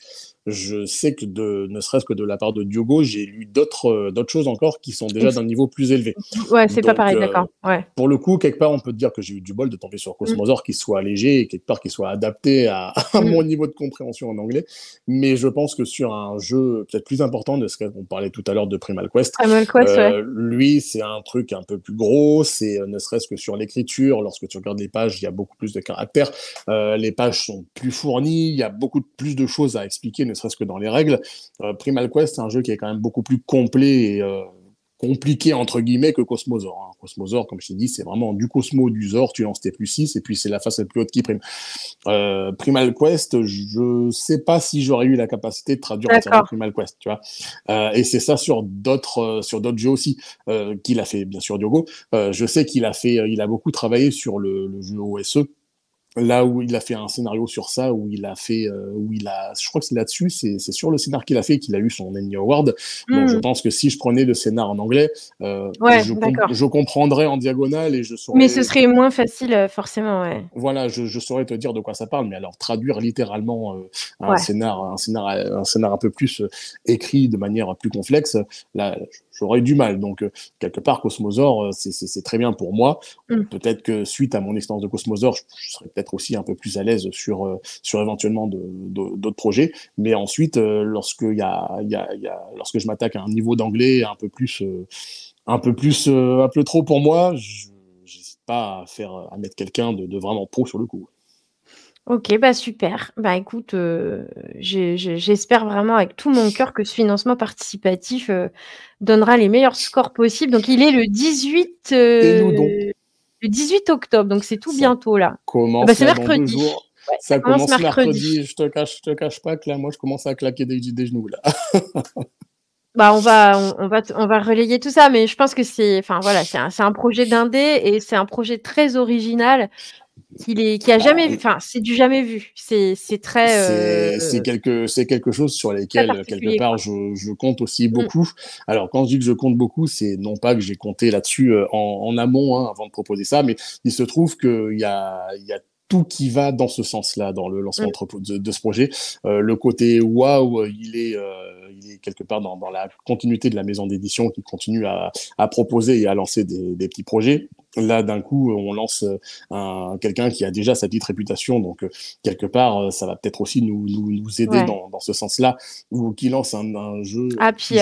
je sais que de, ne serait-ce que de la part de Diogo, j'ai lu d'autres euh, d'autres choses encore qui sont déjà d'un niveau plus élevé. Ouais, c'est pas pareil, euh, d'accord. Ouais. Pour le coup, quelque part, on peut dire que j'ai eu du bol de tomber sur Cosmosor mm. qui soit léger et quelque part qui soit adapté à, mm. mon niveau de compréhension en anglais. Mais je pense que sur un jeu peut-être plus important, de ce qu'on parlait tout à l'heure de Primal Quest, Primal Quest euh, lui, c'est un truc un peu plus gros. C'est ne serait-ce que sur l'écriture, lorsque tu regardes les pages, il y a beaucoup plus de caractères. les pages sont plus fournies, il y a beaucoup plus de choses à expliquer, ne serait-ce que dans les règles. Euh, Primal Quest, c'est un jeu qui est quand même beaucoup plus complet et euh, compliqué entre guillemets que Cosmosor. Hein. Cosmosor, comme je t'ai dit, c'est vraiment du Cosmo, du Zor, tu lances tes plus 6 et puis c'est la face la plus haute qui prime. Euh, Primal Quest, je sais pas si j'aurais eu la capacité de traduire entièrement Primal Quest, tu vois. Euh, et c'est ça sur d'autres sur d'autres jeux aussi qu'il a fait, bien sûr Diogo. je sais qu'il a fait, il a beaucoup travaillé sur le, le jeu OSE là où il a fait un scénario sur ça, où il a fait, euh, où il a, je crois que c'est là-dessus, c'est sur le scénar qu'il a fait qu'il a eu son Emmy Award. Donc hmm. je pense que si je prenais le scénar en anglais, euh, je, comprendrais en diagonale et je saurais. Mais ce serait moins facile, euh, forcément, ouais. Voilà, je, saurais te dire de quoi ça parle, mais alors traduire littéralement un scénario scénar, un scénar, un scénar un peu plus écrit de manière plus complexe, là, j'aurais du mal. Donc, euh, quelque part, Cosmosor, euh, c'est très bien pour moi. Mm. Peut-être que suite à mon expérience de Cosmosor, je, je serais peut-être aussi un peu plus à l'aise sur, euh, sur éventuellement d'autres projets. Mais ensuite, lorsque, y lorsque je m'attaque à un niveau d'anglais un peu plus, un peu plus, un peu trop pour moi, je n'hésite pas à, faire, à mettre quelqu'un de, de vraiment pro sur le coup. OK, bah super. Bah écoute, euh, j'espère vraiment avec tout mon cœur que ce financement participatif, euh, donnera les meilleurs scores possibles. Donc il est le 18, euh, octobre, donc c'est tout bientôt là. Comment ah bah, c'est mercredi. ça commence mercredi. Je te cache je te cache pas que là, moi, je commence à claquer des genoux là. Bah on va on va on va relayer tout ça, mais je pense que c'est enfin voilà, c'est un c'est un projet d'indé et c'est un projet très original est, qui a bah, jamais Enfin, c'est du jamais vu. C'est, très. Euh, quelque, c'est quelque chose sur lesquels quelque part je, compte aussi mmh. beaucoup. Alors quand je dis que je compte beaucoup, c'est non pas que j'ai compté là-dessus euh, en, amont hein, avant de proposer ça, mais il se trouve qu'il y a, il y a tout qui va dans ce sens-là dans le lancement mmh. de, ce projet. Euh, le côté waouh, il est, quelque part dans, la continuité de la maison d'édition qui continue à, proposer et à lancer des petits projets Là, d'un coup, on lance euh, un, quelqu'un qui a déjà sa petite réputation, donc euh, quelque part, euh, ça va peut-être aussi nous, aider dans, ce sens-là, ou qui lance un, jeu, ah, qui,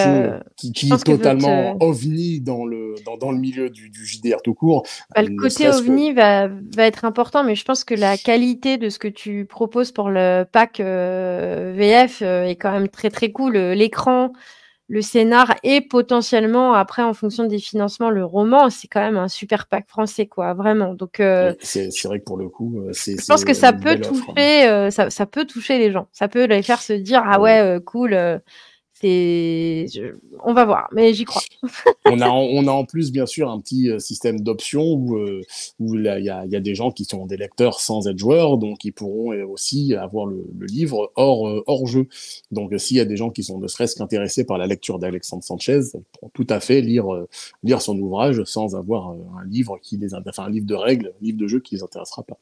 qui est totalement ovni dans le, dans, le milieu du, du JDR tout court. Bah, le côté ovni va, être important, mais je pense que la qualité de ce que tu proposes pour le pack VF est quand même très très cool. L'écran, le scénar est potentiellement après en fonction des financements le roman c'est quand même un super pack français quoi vraiment donc euh, c'est vrai que pour le coup euh, c'est je pense que ça peut hein. toucher euh, ça, ça, peut toucher les gens ça peut les faire se dire ah, ah ouais cool on va voir, mais j'y crois. on a, en, plus bien sûr un petit euh, système d'options où euh, il y a, des gens qui sont des lecteurs sans être joueurs, donc ils pourront aussi avoir le, livre hors euh, hors jeu. Donc s'il y a des gens qui sont ne serait-ce qu'intéressés par la lecture d'Alexandre Sanchez, ils tout à fait lire lire son ouvrage sans avoir un livre qui les enfin un livre de règles, un livre de jeu qui les intéressera pas.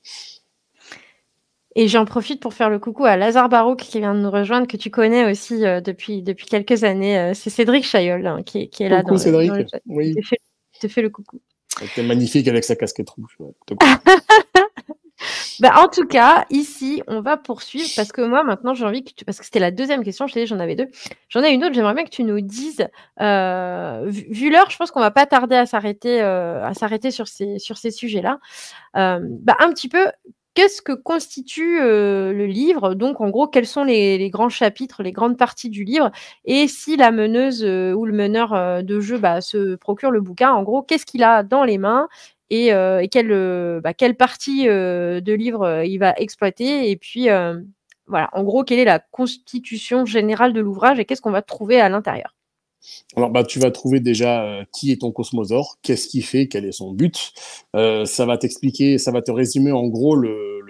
Et j'en profite pour faire le coucou à Lazare Barouk qui vient de nous rejoindre, que tu connais aussi euh, depuis, depuis quelques années. Euh, c'est Cédric Chayol hein, qui, est là. Coucou Cédric, oui. Je te, fais, le coucou. était magnifique avec sa casquette rouge. Bah, en tout cas, ici, on va poursuivre parce que moi, maintenant, j'ai envie que tu... Parce que c'était la deuxième question, je t'ai dit, j'en avais deux. J'en ai une autre, j'aimerais bien que tu nous dises. Euh, vu l'heure, je pense qu'on va pas tarder à s'arrêter à s'arrêter sur ces, sur ces sujets-là. Bah, un petit peu, Qu'est-ce que constitue euh, le livre Donc, en gros, quels sont les, grands chapitres, les grandes parties du livre Et si la meneuse euh, ou le meneur euh, de jeu bah, se procure le bouquin, en gros, qu'est-ce qu'il a dans les mains et, quelle, bah, quelle, partie de livre il va exploiter Et puis, voilà, en gros, quelle est la constitution générale de l'ouvrage et qu'est-ce qu'on va trouver à l'intérieur alors, bah, tu vas trouver déjà euh, qui est ton cosmosaure, qu'est-ce qu'il fait, quel est son but. Euh, ça va t'expliquer, ça va te résumer en gros le,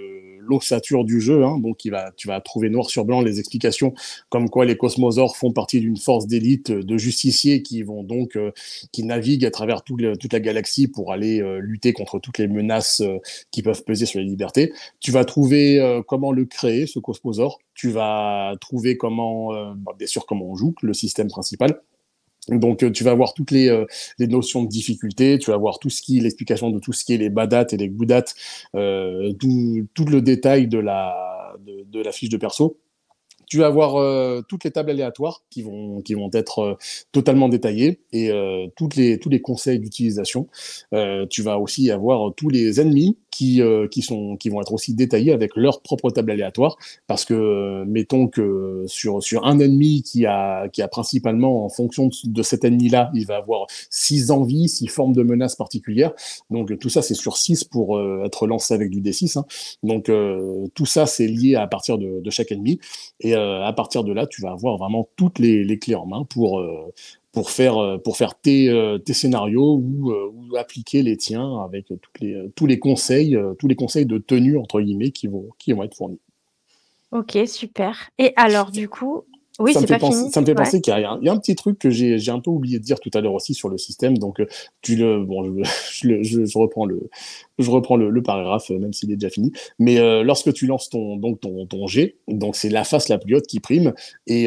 l'ossature du jeu. Hein, donc, tu vas trouver noir sur blanc les explications comme quoi les cosmosaures font partie d'une force d'élite euh, de justiciers qui vont donc, qui naviguent à travers toute la galaxie pour aller lutter contre toutes les menaces qui peuvent peser sur les libertés. Tu vas trouver comment le créer, ce cosmosaure. Tu vas trouver comment, bah, bien sûr, comment on joue, le système principal donc, euh, tu vas avoir toutes euh, les, notions de difficulté, tu vas voir tout ce qui, l'explication de tout ce qui est les badates et les goodates, euh, tout, le détail de la, de la fiche de perso. Tu vas avoir euh, toutes les tables aléatoires qui vont, qui vont être euh, totalement détaillées et euh, toutes les, tous les conseils d'utilisation. tu vas aussi avoir tous les ennemis qui, qui, sont, qui vont être aussi détaillés avec leur propre table aléatoire. Parce que, mettons que sur, sur un ennemi qui a, qui a principalement, en fonction de cet ennemi-là, il va avoir six envies, six formes de menaces particulières. Donc, tout ça, c'est sur 6 pour être lancé avec du D6. Hein. Donc, tout ça, c'est lié à partir de, de chaque ennemi. Et euh, à partir de là, tu vas avoir vraiment toutes les, clés en main pour, euh, pour faire, euh, pour faire tes, scénarios ou, appliquer les tiens avec toutes les, tous, les conseils, tous les conseils de tenue, entre guillemets, qui vont, qui vont être fournis. Ok, super. Et alors, du coup, oui, ça, me fait penser, fini. ça me fait penser qu'il y, a un petit truc que j'ai un peu oublié de dire tout à l'heure aussi sur le système. Donc, euh, tu le, bon, je, reprends le, je reprends le, paragraphe, euh, même s'il est déjà fini. Mais euh, lorsque tu lances ton, donc ton, ton G, donc c'est la face la plus haute qui prime. Et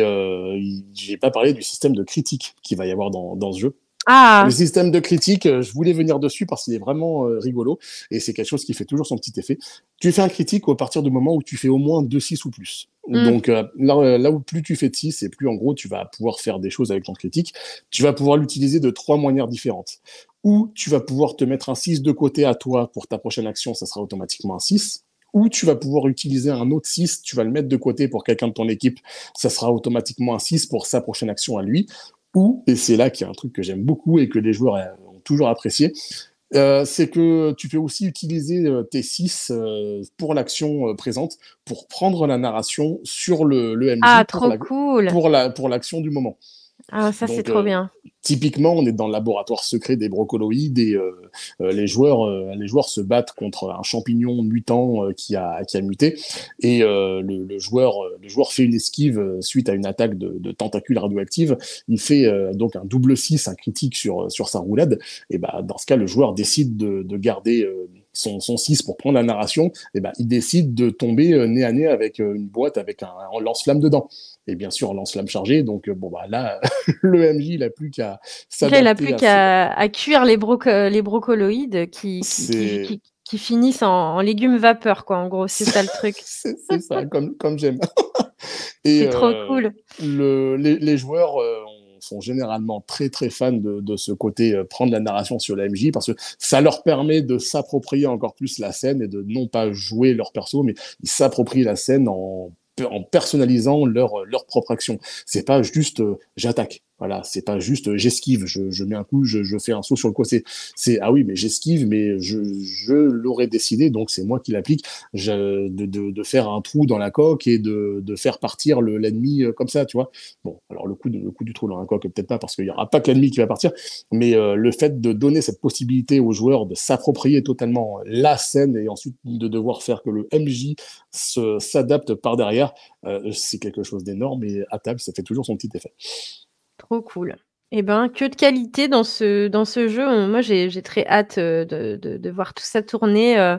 j'ai pas parlé du système de critique qu'il va y avoir dans, dans ce jeu. Ah. Le système de critique, je voulais venir dessus parce qu'il est vraiment rigolo et c'est quelque chose qui fait toujours son petit effet. Tu fais un critique à partir du moment où tu fais au moins 2-6 ou plus. Mm. Donc euh, là, euh, là, où plus tu fais de 6 et plus en gros tu vas pouvoir faire des choses avec ton critique, tu vas pouvoir l'utiliser de trois manières différentes. Ou tu vas pouvoir te mettre un 6 de côté à toi pour ta prochaine action, ça sera automatiquement un 6. Ou tu vas pouvoir utiliser un autre 6, tu vas le mettre de côté pour quelqu'un de ton équipe, ça sera automatiquement un 6 pour sa prochaine action à lui. Ou, et c'est là qu'il y a un truc que j'aime beaucoup et que les joueurs euh, ont toujours apprécié, euh, c'est que tu peux aussi utiliser euh, tes 6 euh, pour l'action présente pour prendre la narration sur le, le ah, pour, la, pour l'action du moment. Ah, ça c'est trop euh, bien. Typiquement, on est dans le laboratoire secret des brocoloïdes et euh, euh, les, joueurs, les joueurs se battent contre un champignon mutant qui, a, qui a muté. Et le, joueur, le joueur fait une esquive suite à une attaque de, tentacules radioactives. Il fait donc un double 6, un critique sur, sur sa roulade. Et bah, dans ce cas, le joueur décide de, de garder son, 6 pour prendre la narration, et eh ben, il décide de tomber euh, nez à nez avec euh, une boîte avec un, lance-flamme dedans. Et bien sûr, lance-flamme chargée, Donc, euh, bon, bah là, le MJ, il n'a plus qu'à s'adapter. Il n'a plus qu'à cuire les, les brocoloïdes qui, qui, finissent en, légumes vapeur, quoi. En gros, c'est ça le truc. c'est ça, comme, comme j'aime. c'est trop cool. Le, les, joueurs sont généralement très très fans de, ce côté euh, prendre la narration sur la MJ parce que ça leur permet de s'approprier encore plus la scène et de non pas jouer leur perso, mais ils s'approprient la scène en, personnalisant leur, leur propre action. C'est pas juste euh, j'attaque. Voilà, c'est pas juste euh, j'esquive, je, mets un coup, je, fais un saut sur le coup. C'est ah oui, mais j'esquive, mais je, l'aurais décidé, donc c'est moi qui l'applique de, faire un trou dans la coque et de, faire partir l'ennemi euh, comme ça, tu vois. Bon, alors le coup, coup du trou dans la coque, peut-être pas parce qu'il n'y aura pas que l'ennemi qui va partir, mais euh, le fait de donner cette possibilité aux joueurs de s'approprier totalement la scène et ensuite de devoir faire que le MJ s'adapte par derrière, c'est quelque chose d'énorme et à table, ça fait toujours son petit effet. Trop cool. Eh ben, que de qualité dans ce, dans ce jeu. moi, j'ai très hâte euh, de, de, voir tout ça tourner. Euh.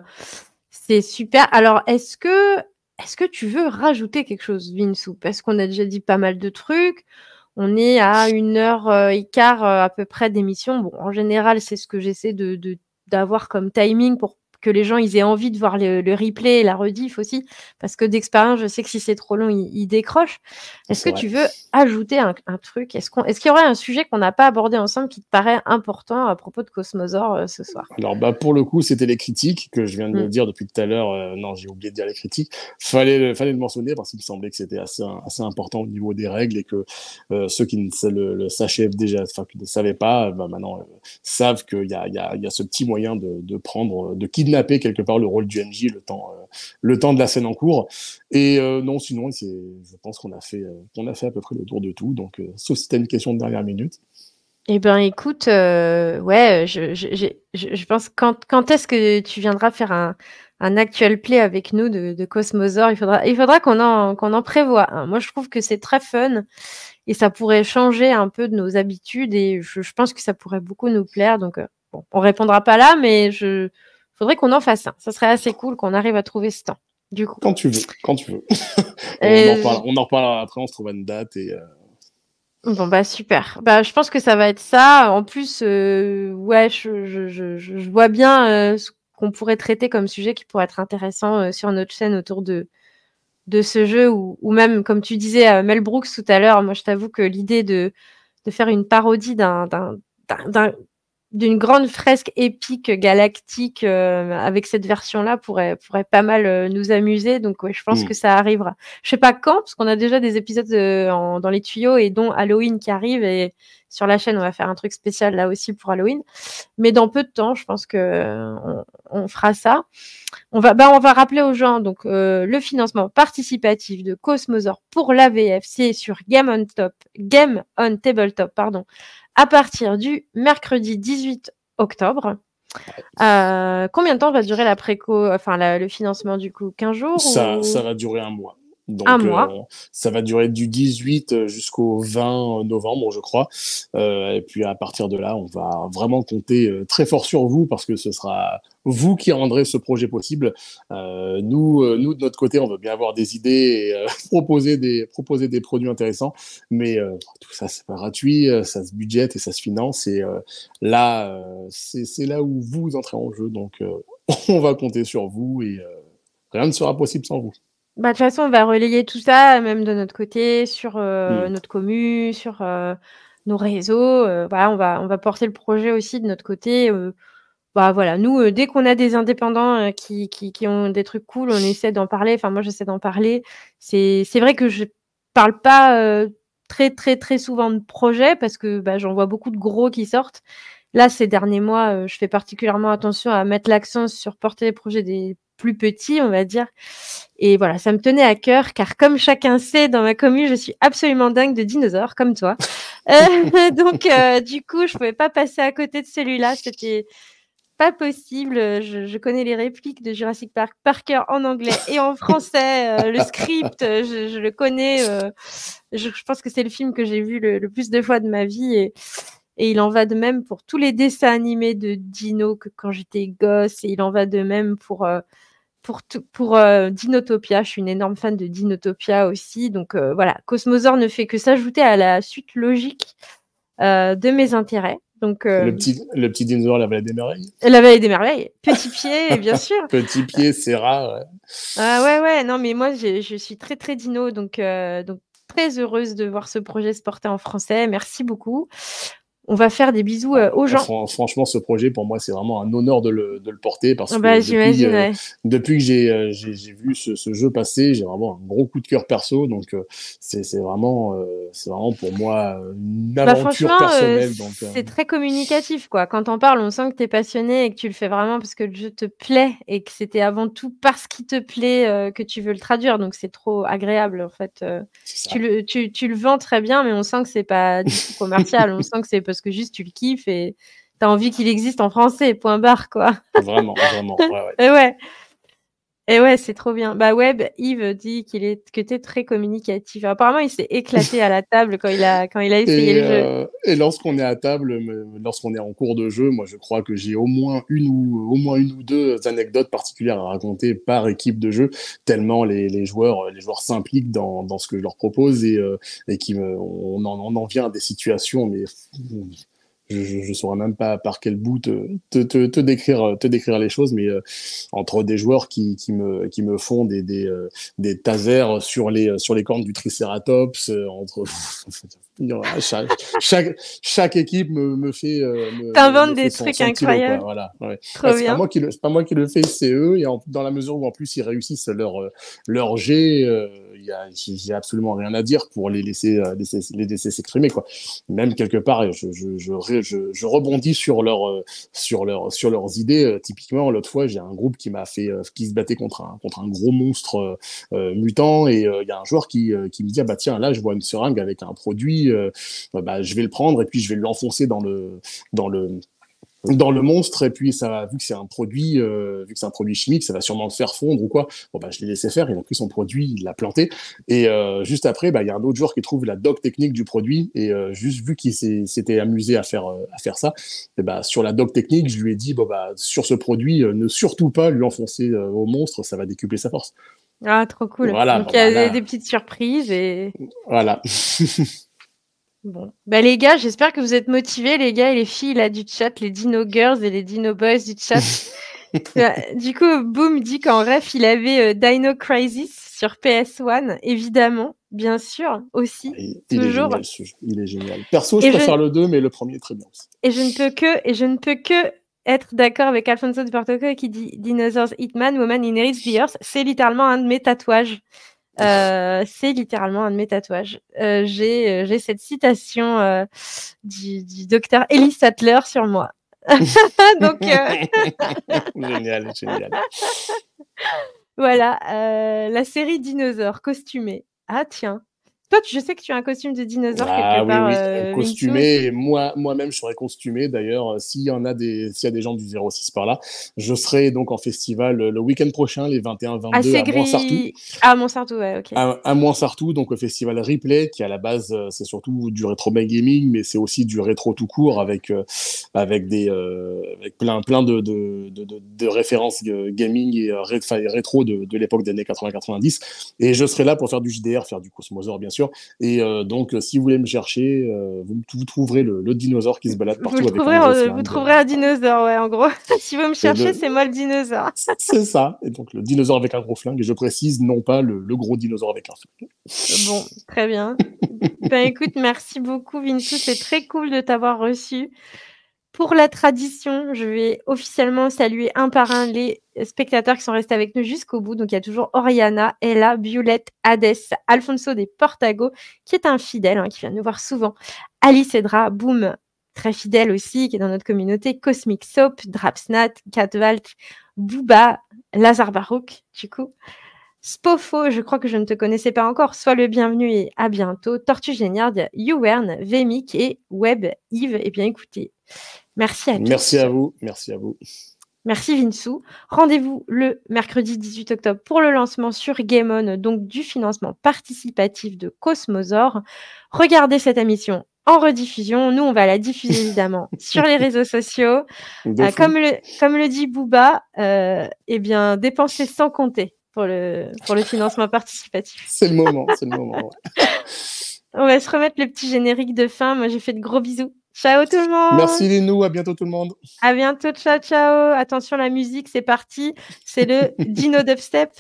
c'est super. Alors, est-ce que, est-ce que tu veux rajouter quelque chose, Vinsou Parce qu'on a déjà dit pas mal de trucs. On est à une heure euh, et quart à peu près d'émission. Bon, en général, c'est ce que j'essaie de- d'avoir comme timing pour que les gens ils aient envie de voir le, replay et la rediff aussi, parce que d'expérience, je sais que si c'est trop long, ils, décrochent. Est-ce que tu veux ajouter un, truc Est-ce qu'il est y aurait un sujet qu'on n'a pas abordé ensemble qui te paraît important à propos de Cosmosor euh, ce soir Alors, bah, pour le coup, c'était les critiques que je viens de hmm. dire depuis tout à l'heure. Euh, non, j'ai oublié de dire les critiques. Fallait le, fallait le mentionner parce qu'il me semblait que c'était assez, assez important au niveau des règles et que euh, ceux qui ne le, le sachaient déjà, enfin, qui ne savaient pas, bah, maintenant savent qu'il y a, y, a, y a, ce petit moyen de, de prendre, de kidnapper quelque part le rôle du MJ le temps, euh, le temps de la scène en cours. Et euh, non, sinon, c'est, je pense qu'on a fait, euh, qu'on a fait à peu près le tour de tout. Donc, sauf si as une question de dernière minute. et eh ben, écoute, ouais, je, je, pense quand, quand est-ce que tu viendras faire un, un actual play avec nous de, de Cosmosaur Il faudra, il faudra qu'on en, qu'on en prévoit. Moi, je trouve que c'est très fun et ça pourrait changer un peu de nos habitudes et je, je pense que ça pourrait beaucoup nous plaire. Donc, bon, on répondra pas là, mais je, faudrait qu'on en fasse un. Ça serait assez cool qu'on arrive à trouver ce temps. Du coup. Quand tu veux, quand tu veux. on, en reparlera, après, on se trouve une date et. Euh, bon bah super. Bah je pense que ça va être ça. En plus, euh, ouais, je, vois bien euh, ce qu'on pourrait traiter comme sujet qui pourrait être intéressant sur notre chaîne autour de de ce jeu ou, même comme tu disais Mel Brooks tout à l'heure. Moi je t'avoue que l'idée de de faire une parodie d'un d'un d'une grande fresque épique galactique euh, avec cette version-là pourrait, pourrait pas mal euh, nous amuser. Donc je pense mm. que ça arrivera. Je sais pas quand, parce qu'on a déjà des épisodes euh, dans les tuyaux et dont Halloween qui arrive. Et sur la chaîne, on va faire un truc spécial là aussi pour Halloween. Mais dans peu de temps, je pense que on, fera ça. On va, bah, on va rappeler aux gens donc le financement participatif de Cosmosor pour la VFC sur Game on Top, Game on Tabletop, pardon à partir du mercredi 18 octobre. Euh, combien de temps va durer la préco, enfin le financement du coup 15 jours ça, ça va durer un mois. Donc, euh, ça va durer du 18 euh, jusqu'au 20 euh, novembre, je crois. et puis, à partir de là, on va vraiment compter très fort sur vous parce que ce sera vous qui rendrez ce projet possible. nous, nous, de notre côté, on veut bien avoir des idées et proposer, des, proposer des produits intéressants. Mais tout ça, c'est pas gratuit. Ça se budgette et ça se finance. Et là, c'est là où vous entrez en jeu. Donc, on va compter sur vous et rien ne sera possible sans vous. Bah, de toute façon, on va relayer tout ça, même de notre côté, sur euh, mm. notre commune sur euh, nos réseaux. Euh, voilà, on va, on va porter le projet aussi de notre côté. bah, voilà, nous, dès qu'on a des indépendants qui, qui, qui, ont des trucs cool, on essaie d'en parler. Enfin, moi, j'essaie d'en parler. C'est, c'est vrai que je parle pas très, très, très souvent de projets parce que bah, j'en vois beaucoup de gros qui sortent. Là, ces derniers mois, je fais particulièrement attention à mettre l'accent sur porter les projets des plus petit, on va dire. Et voilà, ça me tenait à cœur, car comme chacun sait, dans ma commune, je suis absolument dingue de dinosaures, comme toi. Euh, donc, euh, du coup, je ne pouvais pas passer à côté de celui-là. C'était pas possible. Je, connais les répliques de Jurassic Park par cœur en anglais et en français. Euh, le script, je, le connais. Je, pense que c'est le film que j'ai vu le, plus de fois de ma vie. Et, et il en va de même pour tous les dessins animés de dinos que quand j'étais gosse. Et il en va de même pour pour, euh, Dinotopia. Je suis une énorme fan de Dinotopia aussi. Donc euh, voilà, Cosmosor ne fait que s'ajouter à la suite logique euh, de mes intérêts. Donc, le, petit, le dinosaure, la vallée des merveilles. La vallée des merveilles. Petit pied, bien sûr. petit pied, c'est rare. Ouais. Ah ouais, Non, mais moi, je suis très, très dino. Donc, donc, très heureuse de voir ce projet se porter en français. Merci beaucoup on va faire des bisous euh, aux bah, gens. franchement, ce projet, pour moi, c'est vraiment un honneur de le, porter parce ah que bah, euh, depuis, que j'ai euh, vu ce, jeu passer, j'ai vraiment un gros coup de cœur perso. Donc, c'est vraiment, c'est vraiment pour moi une bah, aventure personnelle. c'est très communicatif. quoi. Quand on parle, on sent que tu es passionné et que tu le fais vraiment parce que le jeu te plaît et que c'était avant tout parce qu'il te plaît que tu veux le traduire. Donc, c'est trop agréable. En fait, tu le, vends très bien, mais on sent que c'est pas du tout commercial. on sent que c'est parce que juste tu le kiffes et tu as envie qu'il existe en français, point barre, quoi. Vraiment, vraiment. Ouais, et ouais. Et ouais, c'est trop bien. Bah Web, Yves dit qu'il est que t'es très communicatif. Apparemment, il s'est éclaté à la table quand il a quand il a essayé le jeu. Euh, et lorsqu'on est à table, lorsqu'on est en cours de jeu, moi je crois que j'ai au moins une ou au moins une ou deux anecdotes particulières à raconter par équipe de jeu, tellement les, les joueurs les joueurs s'impliquent dans, dans ce que je leur propose et, euh, et qui me, on en on en vient à des situations mais je ne saurais même pas par quel bout te, te, te, décrire, te décrire les choses, mais euh, entre des joueurs qui, qui, me, qui me font des, des, euh, des tasers sur les, sur les cornes du Triceratops, euh, entre. chaque, chaque, équipe me, me fait. Euh, T'inventes des trucs incroyables. voilà. Ah, pas moi qui le, c'est pas moi qui le fais, c'est eux. Et dans la mesure où en plus ils réussissent leur euh, leur jet, euh, il y a, j'ai absolument rien à dire pour les laisser euh, les, laisser s'exprimer quoi. Même quelque part, je je, je, je, rebondis sur leur sur leur sur leurs idées. typiquement, l'autre fois, j'ai un groupe qui m'a fait qui se battait contre un contre un gros monstre mutant et il y a un joueur qui qui me dit ah bah tiens là je vois une seringue avec un produit euh, euh, bah, je vais le prendre et puis je vais l'enfoncer dans le, dans le, dans le monstre et puis ça vu que c'est un produit euh, vu que c'est un produit chimique ça va sûrement le faire fondre ou quoi bon bah je l'ai laissé faire il a pris son produit il l'a planté et juste après bah il y a un autre joueur qui trouve la doc technique du produit et juste vu qu'il s'était amusé à faire à faire ça et bah sur la doc technique je lui ai dit bon bah sur ce produit ne surtout pas lui enfoncer au monstre ça va décupler sa force ah trop cool donc il y a des petites surprises et voilà Bon. Bah, les gars, j'espère que vous êtes motivés, les gars et les filles là du chat, les Dino Girls et les Dino Boys du chat. Euh, du coup, Boom dit qu'en ref, il avait euh, Dino Crisis sur PS1, évidemment, bien sûr, aussi. Il, toujours. Il est, génial, Perso, je préfère le 2, mais le premier est très bien Et je ne peux que, et je ne peux que être d'accord avec Alfonso de Portoco qui dit Dinosaurs Hitman, Woman in Earth, C'est littéralement un de mes tatouages. Euh, c'est littéralement un de mes tatouages. Euh, euh, j'ai cette citation du, docteur Ellie Sattler sur moi. Donc, génial, génial. Voilà, la série Dinosaures costumés. Ah tiens, toi, je sais que tu as un costume de dinosaure quelque ah part. Oui, euh, costumé. Moi, moi-même, je serais costumé. D'ailleurs, euh, s'il y en a des, s'il y a des gens du 06 par là, je serai donc en festival euh, le week-end prochain, les 21-22 ah, à, Montsartou. À ah, Montsartou, ouais, ok. À, Montsartou, donc au festival Replay, qui à la base, c'est surtout du rétro ben gaming, mais c'est aussi du rétro tout court avec avec des avec plein plein de de, références gaming et, rétro de, l'époque des années 80-90. Et je serai là pour faire du JDR, faire du Cosmosaur, bien sûr et euh, donc, euh, si vous voulez me chercher, euh, vous, trouverez le, dinosaure qui se balade partout. Vous, avec trouverez, un vous, trouverez un dinosaure, ouais, en gros. si vous me cherchez, c'est moi le dinosaure. c'est ça. Et donc, le dinosaure avec un gros flingue. Et je précise, non pas le, le gros dinosaure avec un flingue. Bon, très bien. ben écoute, merci beaucoup, Vinci. C'est très cool de t'avoir reçu pour la tradition, je vais officiellement saluer un par un les spectateurs qui sont restés avec nous jusqu'au bout. Donc, il y a toujours Oriana, Ella, Violette, Hades, Alfonso des Portago, qui est un fidèle, hein, qui vient nous voir souvent, Alice Edra, Boom, très fidèle aussi, qui est dans notre communauté, Cosmic Soap, Drapsnat, Catwalt, Booba, Lazar Barouk, du coup. Spofo, je crois que je ne te connaissais pas encore. Sois le bienvenu et à bientôt. Tortue Géniarde, Youwern, Vemic et Web Yves. Eh bien, écoutez, Merci à Merci à vous. Merci à vous. Merci Vinsou. Rendez-vous le mercredi 18 octobre pour le lancement sur GameOn, donc du financement participatif de Cosmosor. Regardez cette émission en rediffusion. Nous, on va la diffuser évidemment sur les réseaux sociaux. Euh, comme, le, comme le dit Booba, euh, eh bien, dépensez sans compter pour le, pour le financement participatif. c'est le moment, on va se remettre le petit générique de fin. Moi, j'ai fait de gros bisous. Ciao tout le monde. Merci les nous, à bientôt tout le monde. À bientôt, ciao ciao. Attention la musique, c'est parti. C'est le Dino Dubstep.